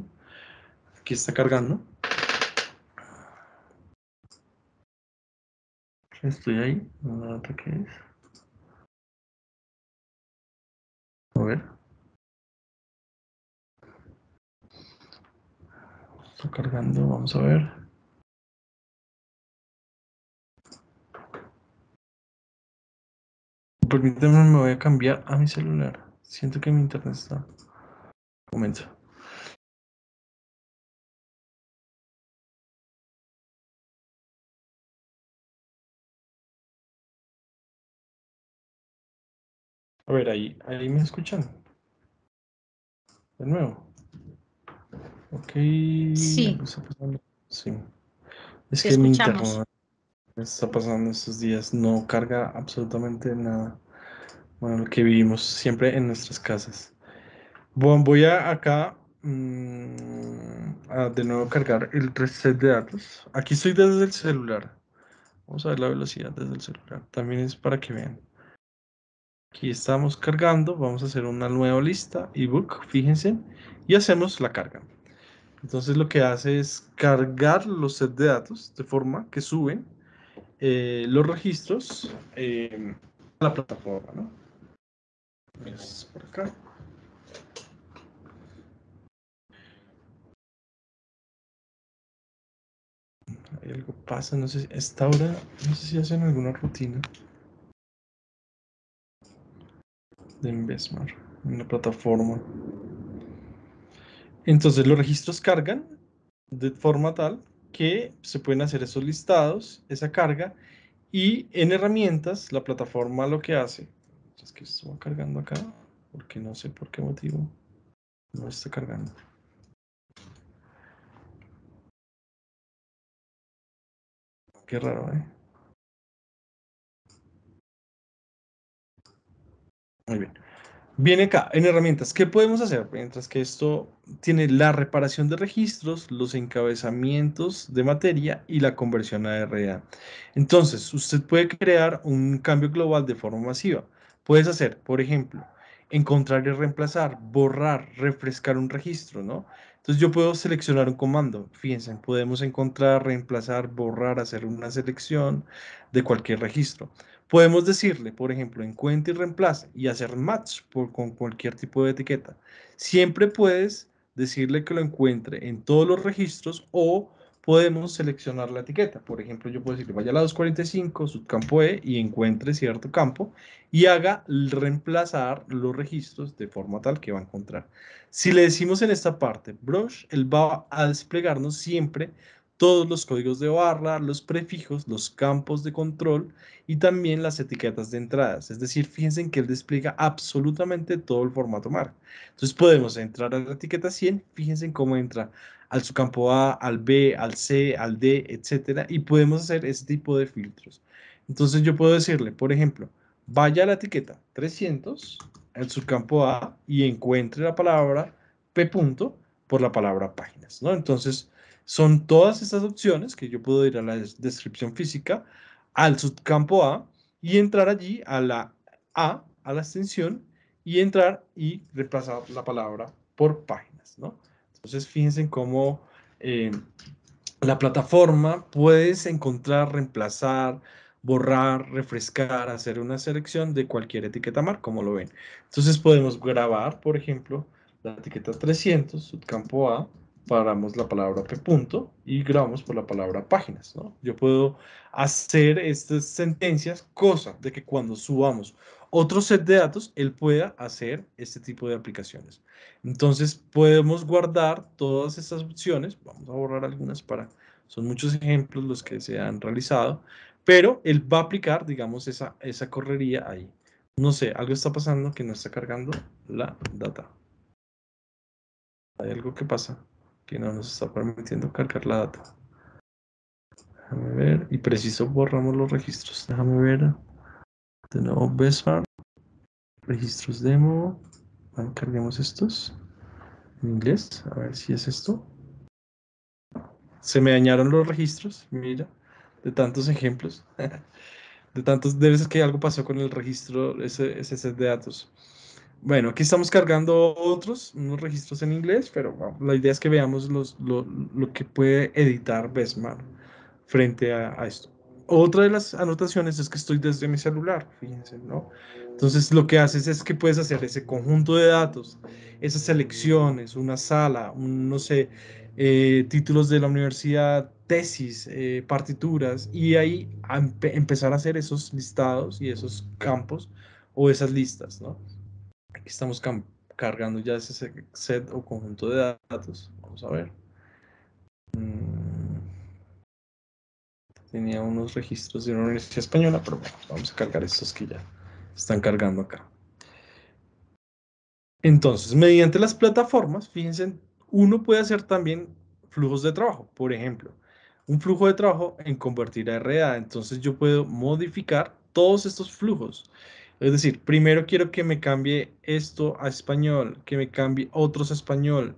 Aquí está cargando. Estoy ahí, no es. A ver. Está cargando, vamos a ver. Permítanme, me voy a cambiar a mi celular. Siento que mi internet está. Comienza. A ver, ahí, ahí me escuchan. De nuevo. Ok. Sí. Sí. Es que mi internet, está pasando estos días no carga absolutamente nada. Bueno, lo que vivimos siempre en nuestras casas. Bueno, voy a acá mm, a de nuevo cargar el reset de datos. Aquí estoy desde el celular. Vamos a ver la velocidad desde el celular. También es para que vean. Aquí estamos cargando. Vamos a hacer una nueva lista, ebook, fíjense. Y hacemos la carga. Entonces lo que hace es cargar los set de datos de forma que suben eh, los registros a eh, la plataforma, ¿no? Es por acá. algo pasa, no sé, esta hora, no sé si hacen alguna rutina de vez en la plataforma. Entonces los registros cargan de forma tal que se pueden hacer esos listados, esa carga, y en herramientas, la plataforma lo que hace, es que esto va cargando acá, porque no sé por qué motivo no está cargando. Qué raro, ¿eh? Muy bien. Viene acá, en herramientas, ¿qué podemos hacer? Mientras que esto tiene la reparación de registros, los encabezamientos de materia y la conversión a RDA. Entonces, usted puede crear un cambio global de forma masiva. Puedes hacer, por ejemplo, encontrar y reemplazar, borrar, refrescar un registro, ¿no? Entonces yo puedo seleccionar un comando. Fíjense, podemos encontrar, reemplazar, borrar, hacer una selección de cualquier registro. Podemos decirle, por ejemplo, encuentre y reemplaza y hacer match con cualquier tipo de etiqueta. Siempre puedes decirle que lo encuentre en todos los registros o podemos seleccionar la etiqueta. Por ejemplo, yo puedo decirle vaya a la 245, subcampo E y encuentre cierto campo y haga reemplazar los registros de forma tal que va a encontrar. Si le decimos en esta parte brush, él va a desplegarnos siempre todos los códigos de barra, los prefijos, los campos de control y también las etiquetas de entradas. Es decir, fíjense que él despliega absolutamente todo el formato MAR. Entonces podemos entrar a la etiqueta 100, fíjense cómo entra al subcampo A, al B, al C, al D, etcétera, y podemos hacer ese tipo de filtros. Entonces yo puedo decirle, por ejemplo, vaya a la etiqueta 300, al subcampo A, y encuentre la palabra P punto por la palabra páginas, ¿no? Entonces, son todas estas opciones que yo puedo ir a la descripción física, al subcampo A y entrar allí a la A, a la extensión, y entrar y reemplazar la palabra por páginas, ¿no? Entonces, fíjense cómo em, la plataforma puedes encontrar, reemplazar, borrar, refrescar, hacer una selección de cualquier etiqueta mar, como lo ven. Entonces, podemos grabar, por ejemplo, la etiqueta 300, subcampo A, paramos la palabra p punto y grabamos por la palabra páginas. Yo puedo hacer estas sentencias, cosa de que cuando subamos otro set de datos, él pueda hacer este tipo de aplicaciones. Entonces podemos guardar todas estas opciones. Vamos a borrar algunas para... Son muchos ejemplos los que se han realizado, pero él va a aplicar, digamos, esa, esa correría ahí. No sé, algo está pasando que no está cargando la data. Hay algo que pasa que no nos está permitiendo cargar la data. Déjame ver. Y preciso borramos los registros. Déjame ver. De nuevo, Besmar. Registros demo. Ah, carguemos estos. En inglés. A ver si es esto. Se me dañaron los registros. Mira. De tantos ejemplos. (laughs) de tantos. Debe que algo pasó con el registro, ese, ese set de datos. Bueno, aquí estamos cargando otros, unos registros en inglés, pero la idea es que veamos los, lo, lo, que puede editar BESMAR frente a, esto. Otra de las anotaciones es que estoy desde mi celular, fíjense, ¿no? Entonces lo que haces es que puedes hacer ese conjunto de datos, esas selecciones, una sala, no sé, eh, títulos de la universidad, tesis, eh, partituras, y ahí empezar a hacer esos listados y esos campos o esas listas, ¿no? Aquí estamos cargando ya ese set o conjunto de datos. Vamos a ver. Mm. Tenía unos registros de una universidad española, pero bueno, vamos a cargar estos que ya están cargando acá. Entonces, mediante las plataformas, fíjense, uno puede hacer también flujos de trabajo. Por ejemplo, un flujo de trabajo en convertir a RA. Entonces yo puedo modificar todos estos flujos es decir, primero quiero que me cambie esto a español, que me cambie otros a español,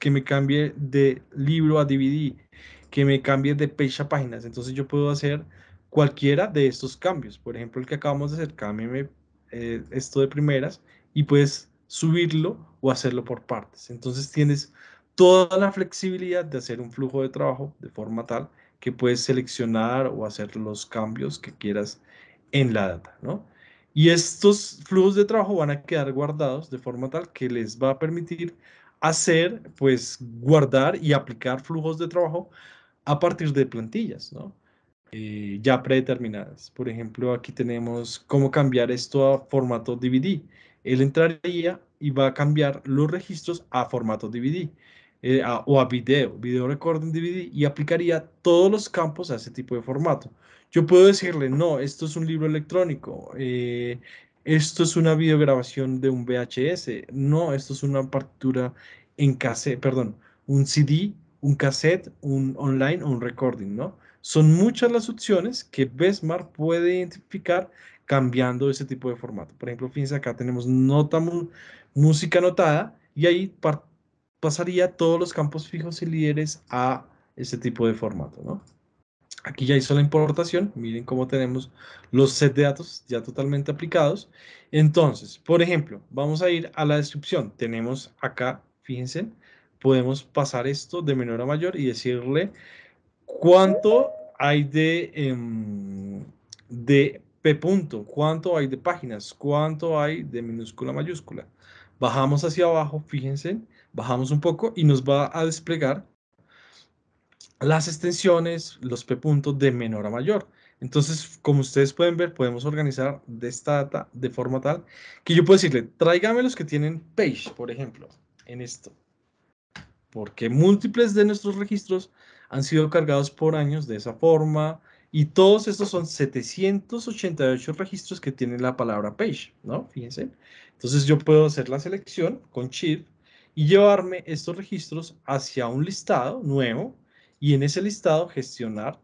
que me cambie de libro a DVD, que me cambie de page a páginas. Entonces yo puedo hacer cualquiera de estos cambios. Por ejemplo, el que acabamos de hacer, cámbiame eh, esto de primeras y puedes subirlo o hacerlo por partes. Entonces tienes toda la flexibilidad de hacer un flujo de trabajo de forma tal que puedes seleccionar o hacer los cambios que quieras en la data, ¿no? Y estos flujos de trabajo van a quedar guardados de forma tal que les va a permitir hacer, pues guardar y aplicar flujos de trabajo a partir de plantillas, ¿no? Eh, ya predeterminadas. Por ejemplo, aquí tenemos cómo cambiar esto a formato DVD. Él entraría y va a cambiar los registros a formato DVD. Eh, o a video, video recording DVD, y aplicaría todos los campos a ese tipo de formato. Yo puedo decirle, no, esto es un libro electrónico, eh, esto es una videograbación de un VHS, no, esto es una partitura en cassette, perdón, un CD, un cassette, un online o un recording, ¿no? Son muchas las opciones que Besmar puede identificar cambiando ese tipo de formato. Por ejemplo, fíjense acá tenemos nota música anotada y ahí pasaría todos los campos fijos y líderes a este tipo de formato, ¿no? Aquí ya hizo la importación, miren cómo tenemos los set de datos ya totalmente aplicados. Entonces, por ejemplo, vamos a ir a la descripción. Tenemos acá, fíjense, podemos pasar esto de menor a mayor y decirle cuánto hay de, em, de P punto, cuánto hay de páginas, cuánto hay de minúscula mayúscula. Bajamos hacia abajo, fíjense, Bajamos un poco y nos va a desplegar las extensiones, los P puntos de menor a mayor. Entonces, como ustedes pueden ver, podemos organizar de esta data de forma tal que yo puedo decirle, tráigame los que tienen page, por ejemplo, en esto. Porque múltiples de nuestros registros han sido cargados por años de esa forma y todos estos son 788 registros que tienen la palabra page, ¿no? Fíjense. Entonces yo puedo hacer la selección con shift y llevarme estos registros hacia un listado nuevo y en ese listado gestionar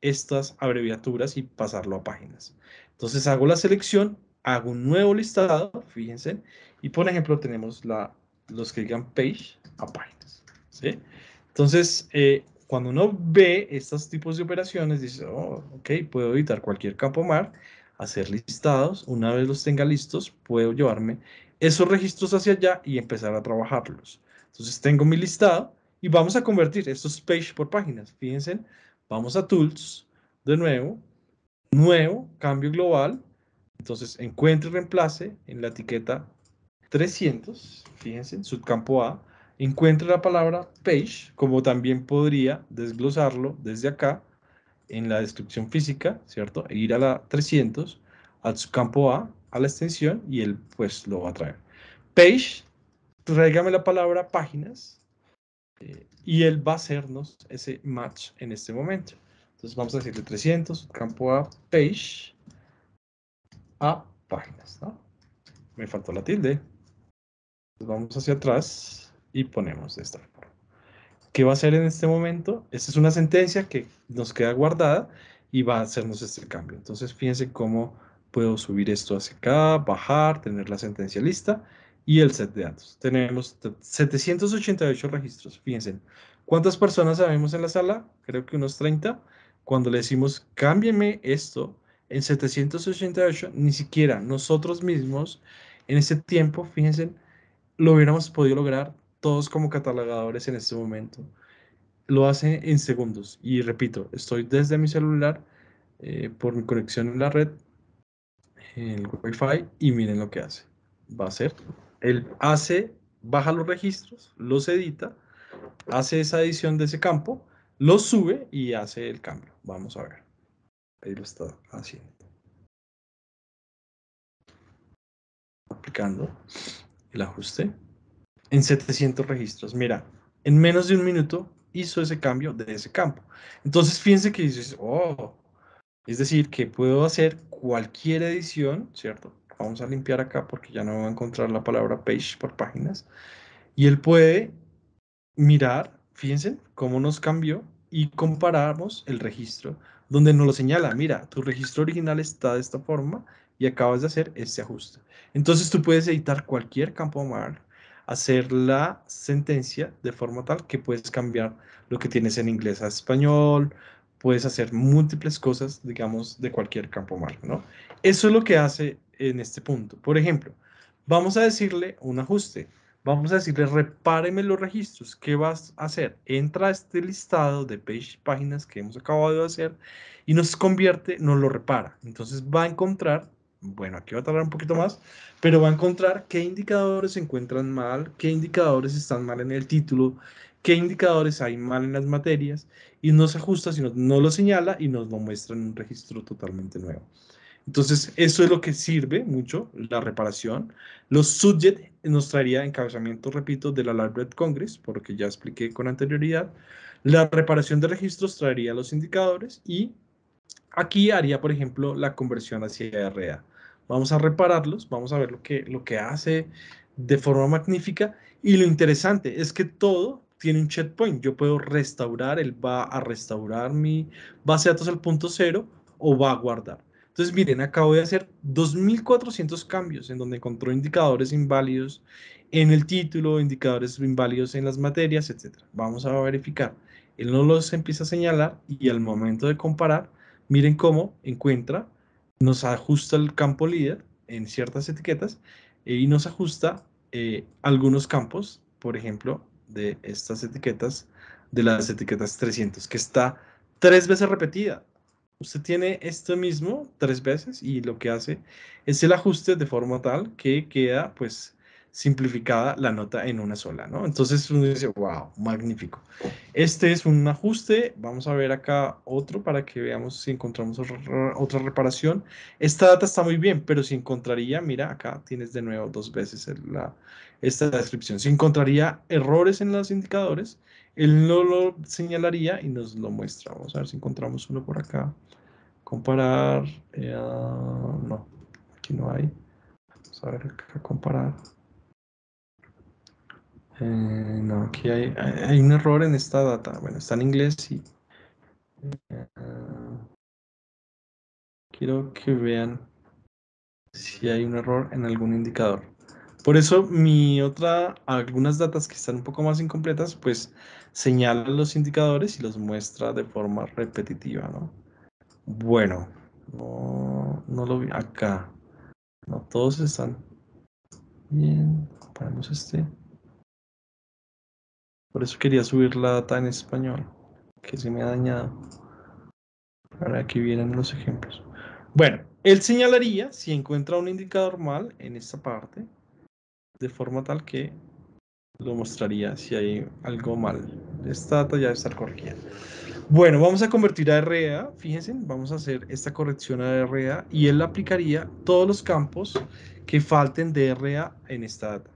estas abreviaturas y pasarlo a páginas. Entonces hago la selección, hago un nuevo listado, fíjense, y por ejemplo tenemos la, los que digan page a páginas. ¿sí? Entonces, eh, cuando uno ve estos tipos de operaciones, dice, oh, ok, puedo editar cualquier campo mar, hacer listados, una vez los tenga listos, puedo llevarme esos registros hacia allá y empezar a trabajarlos. Entonces tengo mi listado y vamos a convertir estos page por páginas. Fíjense, vamos a Tools, de nuevo, nuevo, cambio global. Entonces encuentre y reemplace en la etiqueta 300, fíjense, subcampo A, encuentre la palabra page, como también podría desglosarlo desde acá en la descripción física, ¿cierto? E ir a la 300, al subcampo A, a la extensión y él pues lo va a traer. Page, tráigame la palabra páginas eh, y él va a hacernos ese match en este momento. Entonces vamos a decirle 300, campo a page, a páginas. Me faltó la tilde. vamos hacia atrás y ponemos de esta forma. ¿Qué va a hacer en este momento? Esta es una sentencia que nos queda guardada y va a hacernos este cambio. Entonces fíjense cómo Puedo subir esto hacia acá, bajar, tener la sentencia lista y el set de datos. Tenemos 788 registros. Fíjense, ¿cuántas personas sabemos en la sala? Creo que unos 30. Cuando le decimos, cámbiame esto, en 788, ni siquiera nosotros mismos en ese tiempo, fíjense, lo hubiéramos podido lograr todos como catalogadores en este momento. Lo hace en segundos. Y repito, estoy desde mi celular eh, por mi conexión en la red el Wi-Fi y miren lo que hace. Va a hacer, el hace, baja los registros, los edita, hace esa edición de ese campo, los sube y hace el cambio. Vamos a ver. Ahí lo está haciendo. Aplicando el ajuste en 700 registros. Mira, en menos de un minuto hizo ese cambio de ese campo. Entonces fíjense que dices, oh, es decir, que puedo hacer cualquier edición, ¿cierto? Vamos a limpiar acá porque ya no va a encontrar la palabra page por páginas. Y él puede mirar, fíjense cómo nos cambió y comparamos el registro donde nos lo señala, mira, tu registro original está de esta forma y acabas de hacer este ajuste. Entonces tú puedes editar cualquier campo mar, hacer la sentencia de forma tal que puedes cambiar lo que tienes en inglés a español, puedes hacer múltiples cosas, digamos, de cualquier campo marco, ¿no? Eso es lo que hace en este punto. Por ejemplo, vamos a decirle un ajuste. Vamos a decirle, repáreme los registros. ¿Qué vas a hacer? Entra a este listado de page, páginas que hemos acabado de hacer y nos convierte, nos lo repara. Entonces va a encontrar, bueno, aquí va a tardar un poquito más, pero va a encontrar qué indicadores se encuentran mal, qué indicadores están mal en el título, qué indicadores hay mal en las materias y no se ajusta, sino no lo señala y nos lo muestra en un registro totalmente nuevo. Entonces, eso es lo que sirve mucho, la reparación. Los subject nos traería encabezamiento, repito, de la Library Congress, porque ya expliqué con anterioridad. La reparación de registros traería los indicadores y aquí haría, por ejemplo, la conversión hacia RA. Vamos a repararlos, vamos a ver lo que, lo que hace de forma magnífica. Y lo interesante es que todo tiene un checkpoint. Yo puedo restaurar, él va a restaurar mi base de datos al punto cero o va a guardar. Entonces, miren, acabo de hacer 2.400 cambios en donde encontró indicadores inválidos en el título, indicadores inválidos en las materias, etc. Vamos a verificar. Él no los empieza a señalar y al momento de comparar, miren cómo encuentra, nos ajusta el campo líder en ciertas etiquetas eh, y nos ajusta eh, algunos campos, por ejemplo, de estas etiquetas, de las etiquetas 300, que está tres veces repetida. Usted tiene esto mismo tres veces y lo que hace es el ajuste de forma tal que queda pues simplificada la nota en una sola, ¿no? Entonces uno dice, wow, magnífico. Este es un ajuste, vamos a ver acá otro para que veamos si encontramos otra reparación. Esta data está muy bien, pero si encontraría, mira, acá tienes de nuevo dos veces la, esta descripción, si encontraría errores en los indicadores, él no lo señalaría y nos lo muestra. Vamos a ver si encontramos uno por acá. Comparar, eh, ah, no, aquí no hay. Vamos a ver acá, comparar. Eh, no, aquí hay, un error en esta data. Bueno, está en inglés y... Eh, quiero que vean si hay un error en algún indicador. Por eso mi otra, algunas datas que están un poco más incompletas, pues señala los indicadores y los muestra de forma repetitiva, ¿no? Bueno, no, lo vi acá. No todos están bien. Ponemos este. Por eso quería subir la data en español, que se me ha dañado, para que vieran los ejemplos. Bueno, él señalaría si encuentra un indicador mal en esta parte, de forma tal que lo mostraría si hay algo mal. Esta data ya debe estar corregida. Bueno, vamos a convertir a RA fíjense, vamos a hacer esta corrección a RA y él aplicaría todos los campos que falten de RA en esta data.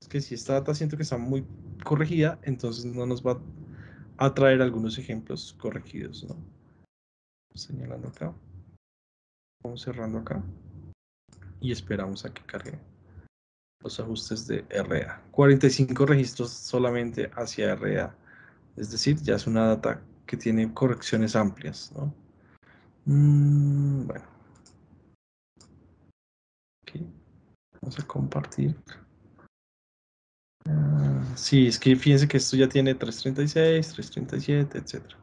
Es que si esta data siento que está muy corregida, entonces no nos va a traer algunos ejemplos corregidos, ¿no? Señalando acá. Vamos cerrando acá. Y esperamos a que cargue los ajustes de RA. 45 registros solamente hacia RA. Es decir, ya es una data que tiene correcciones amplias, ¿no? Mm, bueno. Aquí. Vamos a compartir. Ah, sí, es que fíjense que esto ya tiene 336, 337, etcétera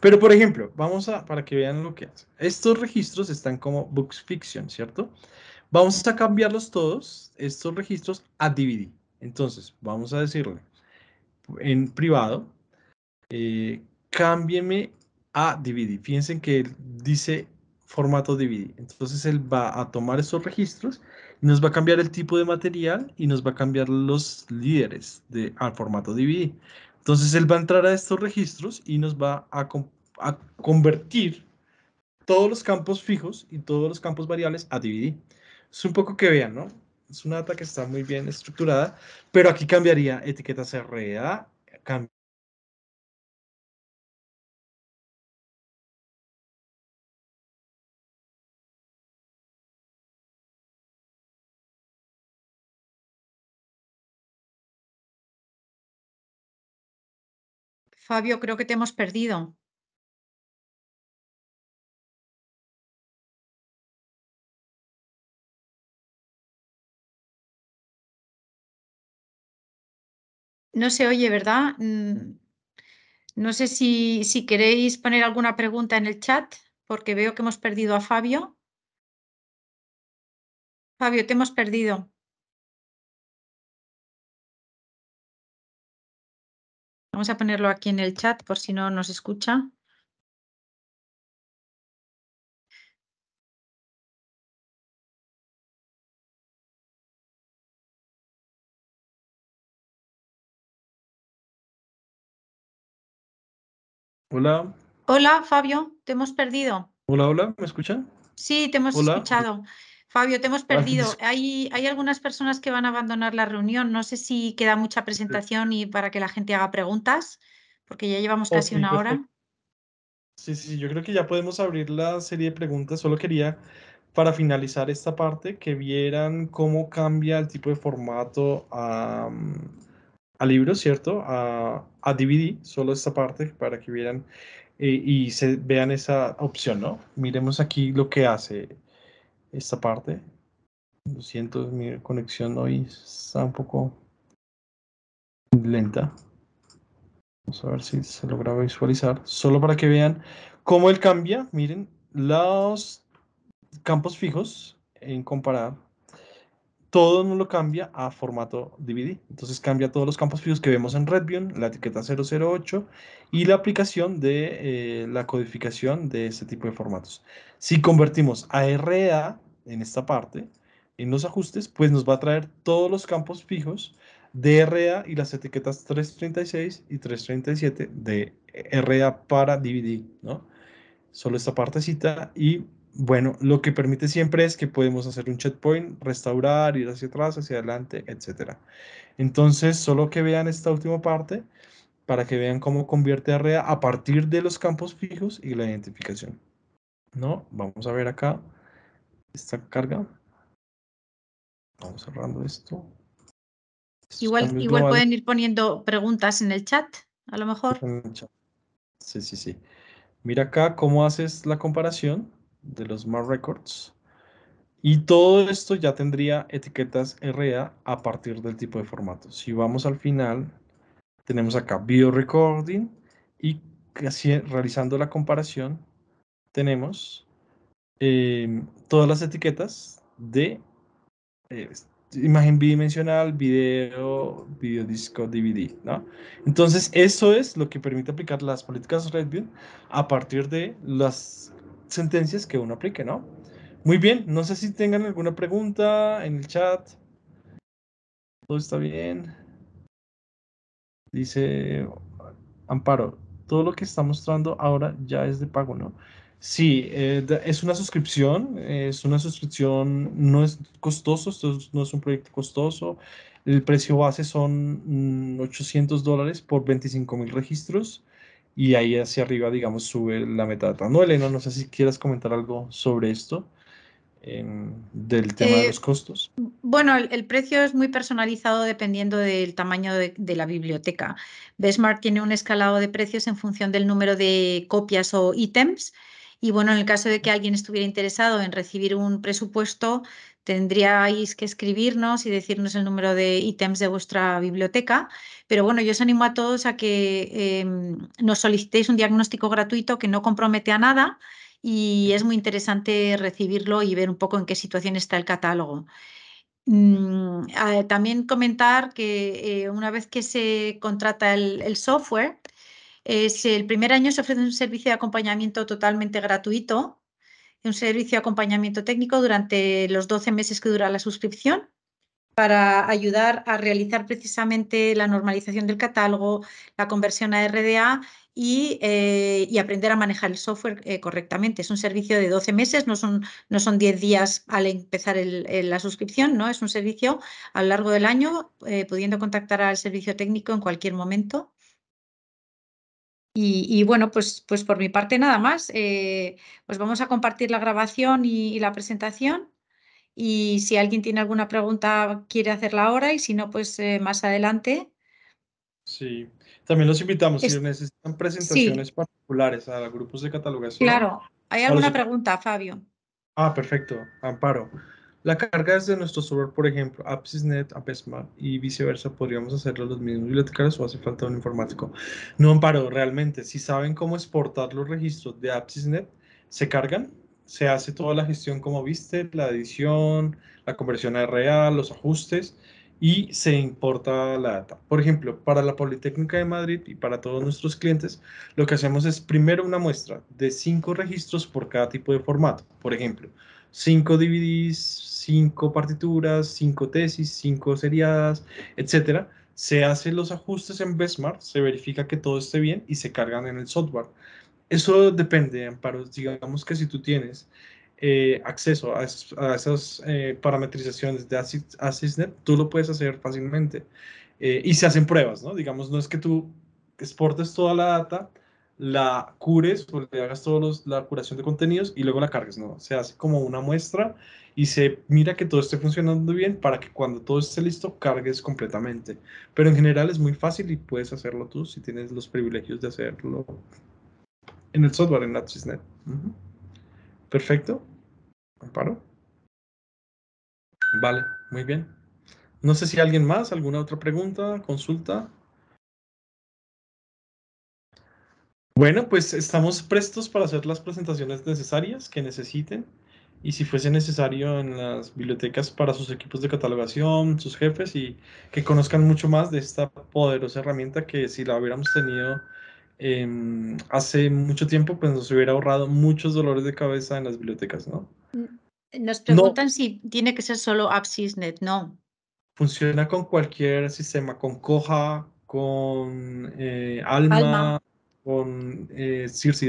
Pero por ejemplo, vamos a, para que vean lo que hace. Estos registros están como Books Fiction, ¿cierto? Vamos a cambiarlos todos, estos registros, a DVD. Entonces, vamos a decirle en privado, eh, cámbieme a DVD. Fíjense que él dice formato DVD. Entonces él va a tomar esos registros nos va a cambiar el tipo de material y nos va a cambiar los líderes al formato DVD. Entonces él va a entrar a estos registros y nos va a, convertir todos los campos fijos y todos los campos variables a DVD. Es un poco que vean, ¿no? Es una data que está muy bien estructurada, pero aquí cambiaría etiqueta RDA, e cambia... Fabio, creo que te hemos perdido. No se oye, ¿verdad? Mm, no sé si, si, queréis poner alguna pregunta en el chat, porque veo que hemos perdido a Fabio. Fabio, te hemos perdido. Vamos a ponerlo aquí en el chat por si no nos escucha. Hola. Hola, Fabio, te hemos perdido. Hola, hola, ¿me escuchan? Sí, te hemos escuchado. Fabio, te hemos perdido. Hay, algunas personas que van a abandonar la reunión. No sé si queda mucha presentación y para que la gente haga preguntas, porque ya llevamos casi una hora. Sí, sí, yo creo que ya podemos abrir la serie de preguntas. Solo quería, para finalizar esta parte, que vieran cómo cambia el tipo de formato a, mm, libro, ¿cierto? A, DVD, solo esta parte, para que vieran eh, y se vean esa opción, ¿no? Miremos aquí lo que hace esta parte. Lo siento, mi conexión hoy está un poco lenta. Vamos a ver si se logra visualizar. Solo para que vean cómo él cambia. Miren, los campos fijos en comparar. Todo no lo cambia a formato DVD. Entonces cambia todos los campos fijos que vemos en RedView la etiqueta 008 y la aplicación de eh, la codificación de este tipo de formatos. Si convertimos a RA, en esta parte, en los ajustes, pues nos va a traer todos los campos fijos de RA y las etiquetas 336 y 337 de RA para DVD, ¿no? Solo esta partecita y bueno, lo que permite siempre es que podemos hacer un checkpoint, restaurar, ir hacia atrás, hacia adelante, etc. Entonces, solo que vean esta última parte para que vean cómo convierte RA a partir de los campos fijos y la identificación. ¿No? Vamos a ver acá esta carga. Vamos cerrando esto. igual igual pueden ir poniendo preguntas en el chat, a lo mejor. Sí, sí, sí. Mira acá cómo haces la comparación de los Smart Records. Y todo esto ya tendría etiquetas RA a partir del tipo de formato. Si vamos al final, tenemos acá bio Recording y realizando la comparación, tenemos Em, todas las etiquetas de eh, imagen bidimensional, video, videodisco, disco, DVD, ¿no? Entonces, eso es lo que permite aplicar las políticas Redview a partir de las sentencias que uno aplique, ¿no? Muy bien, no sé si tengan alguna pregunta en el chat. Todo está bien. Dice Amparo, todo lo que está mostrando ahora ya es de pago, ¿no? Sí, eh, es una suscripción, es una suscripción, no es costoso, esto no es un proyecto costoso. El precio base son 800 mm, dólares por 25.000 registros y ahí hacia arriba, digamos, sube la metadata. No, Elena, no sé si quieras comentar algo sobre esto em, del tema de eh, los costos? Bueno, el, precio es muy personalizado dependiendo del tamaño de, la biblioteca. BESMART tiene un escalado de precios en función del número de copias o ítems y bueno, en el caso de que alguien estuviera interesado en recibir un presupuesto, tendríais que escribirnos y decirnos el número de ítems de vuestra biblioteca. Pero bueno, yo os animo a todos a que em, nos solicitéis un diagnóstico gratuito que no compromete a nada y es muy interesante recibirlo y ver un poco en qué situación está el catálogo. Mm, también comentar que eh, una vez que se contrata el software, el primer año se ofrece un servicio de acompañamiento totalmente gratuito, un servicio de acompañamiento técnico durante los 12 meses que dura la suscripción para ayudar a realizar precisamente la normalización del catálogo, la conversión a RDA eh, y, aprender a manejar el software eh, correctamente. Es un servicio de 12 meses, no son, no 10 días al empezar la suscripción, ¿no? es un servicio a lo largo del año, eh, pudiendo contactar al servicio técnico en cualquier momento y, bueno, pues, pues por mi parte nada más. Eh, pues vamos a compartir la grabación y, la presentación. Y si alguien tiene alguna pregunta, quiere hacerla ahora y si no, pues eh, más adelante. Sí, también los invitamos si necesitan presentaciones particulares a los grupos de catalogación. Claro, ¿hay alguna pregunta, Fabio? Ah, perfecto, Amparo. La carga es de nuestro server, por ejemplo, AppSysNet, AppSmart y viceversa, podríamos hacerlo los mismos bibliotecarios o hace falta un informático. No, Amparo, realmente, si saben cómo exportar los registros de AppSysNet, se cargan, se hace toda la gestión como viste, la edición, la conversión a real, los ajustes y se importa la data. Por ejemplo, para la Politécnica de Madrid y para todos nuestros clientes, lo que hacemos es primero una muestra de cinco registros por cada tipo de formato. Por ejemplo, cinco DVDs, cinco partituras, cinco tesis, cinco seriadas, etcétera. Se hacen los ajustes en Besmart, se verifica que todo esté bien y se cargan en el software. Eso depende, Amparo. Digamos que si tú tienes eh, acceso a, esas eh, parametrizaciones de AssistNet, tú lo puedes hacer fácilmente. Eh, y se hacen pruebas, ¿no? Digamos, no es que tú exportes toda la data, la cures porque hagas todos la curación de contenidos y luego la cargues, no, se hace como una muestra y se mira que todo esté funcionando bien para que cuando todo esté listo cargues completamente. Pero en general es muy fácil y puedes hacerlo tú si tienes los privilegios de hacerlo en el software, en AdSysNet. Perfecto. Perfecto. Amparo. Vale, muy bien. No sé si alguien más, alguna otra pregunta, consulta. Bueno, pues estamos prestos para hacer las presentaciones necesarias que necesiten y si fuese necesario en las bibliotecas para sus equipos de catalogación, sus jefes y que conozcan mucho más de esta poderosa herramienta que si la hubiéramos tenido em, hace mucho tiempo, pues nos hubiera ahorrado muchos dolores de cabeza en las bibliotecas, ¿no? Mm, nos preguntan si tiene que ser solo AppSysNet, no. Funciona con cualquier sistema, con Coja, con eh, Alma con eh, Circe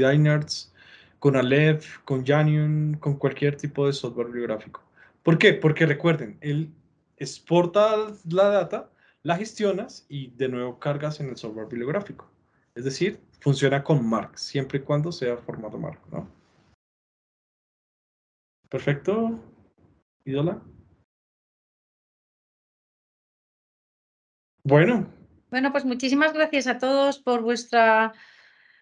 con Aleph, con Janion, con cualquier tipo de software bibliográfico. ¿Por qué? Porque recuerden, él exporta la data, la gestionas y de nuevo cargas en el software bibliográfico. Es decir, funciona con Mark, siempre y cuando sea formato Mark, ¿no? Perfecto, ídola. Bueno. Bueno, pues muchísimas gracias a todos por vuestra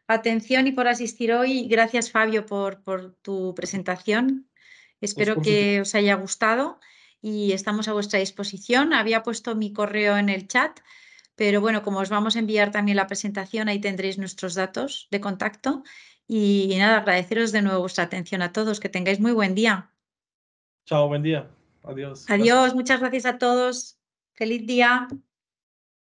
atención y por asistir hoy. Gracias, Fabio, por, tu presentación. Pues Espero que os haya gustado y estamos a vuestra disposición. Había puesto mi correo en el chat, pero bueno, como os vamos a enviar también la presentación, ahí tendréis nuestros datos de contacto. Y, nada, agradeceros de nuevo vuestra atención a todos. Que tengáis muy buen día. Chao, buen día. Adiós. Adiós, muchas gracias a todos. Feliz día.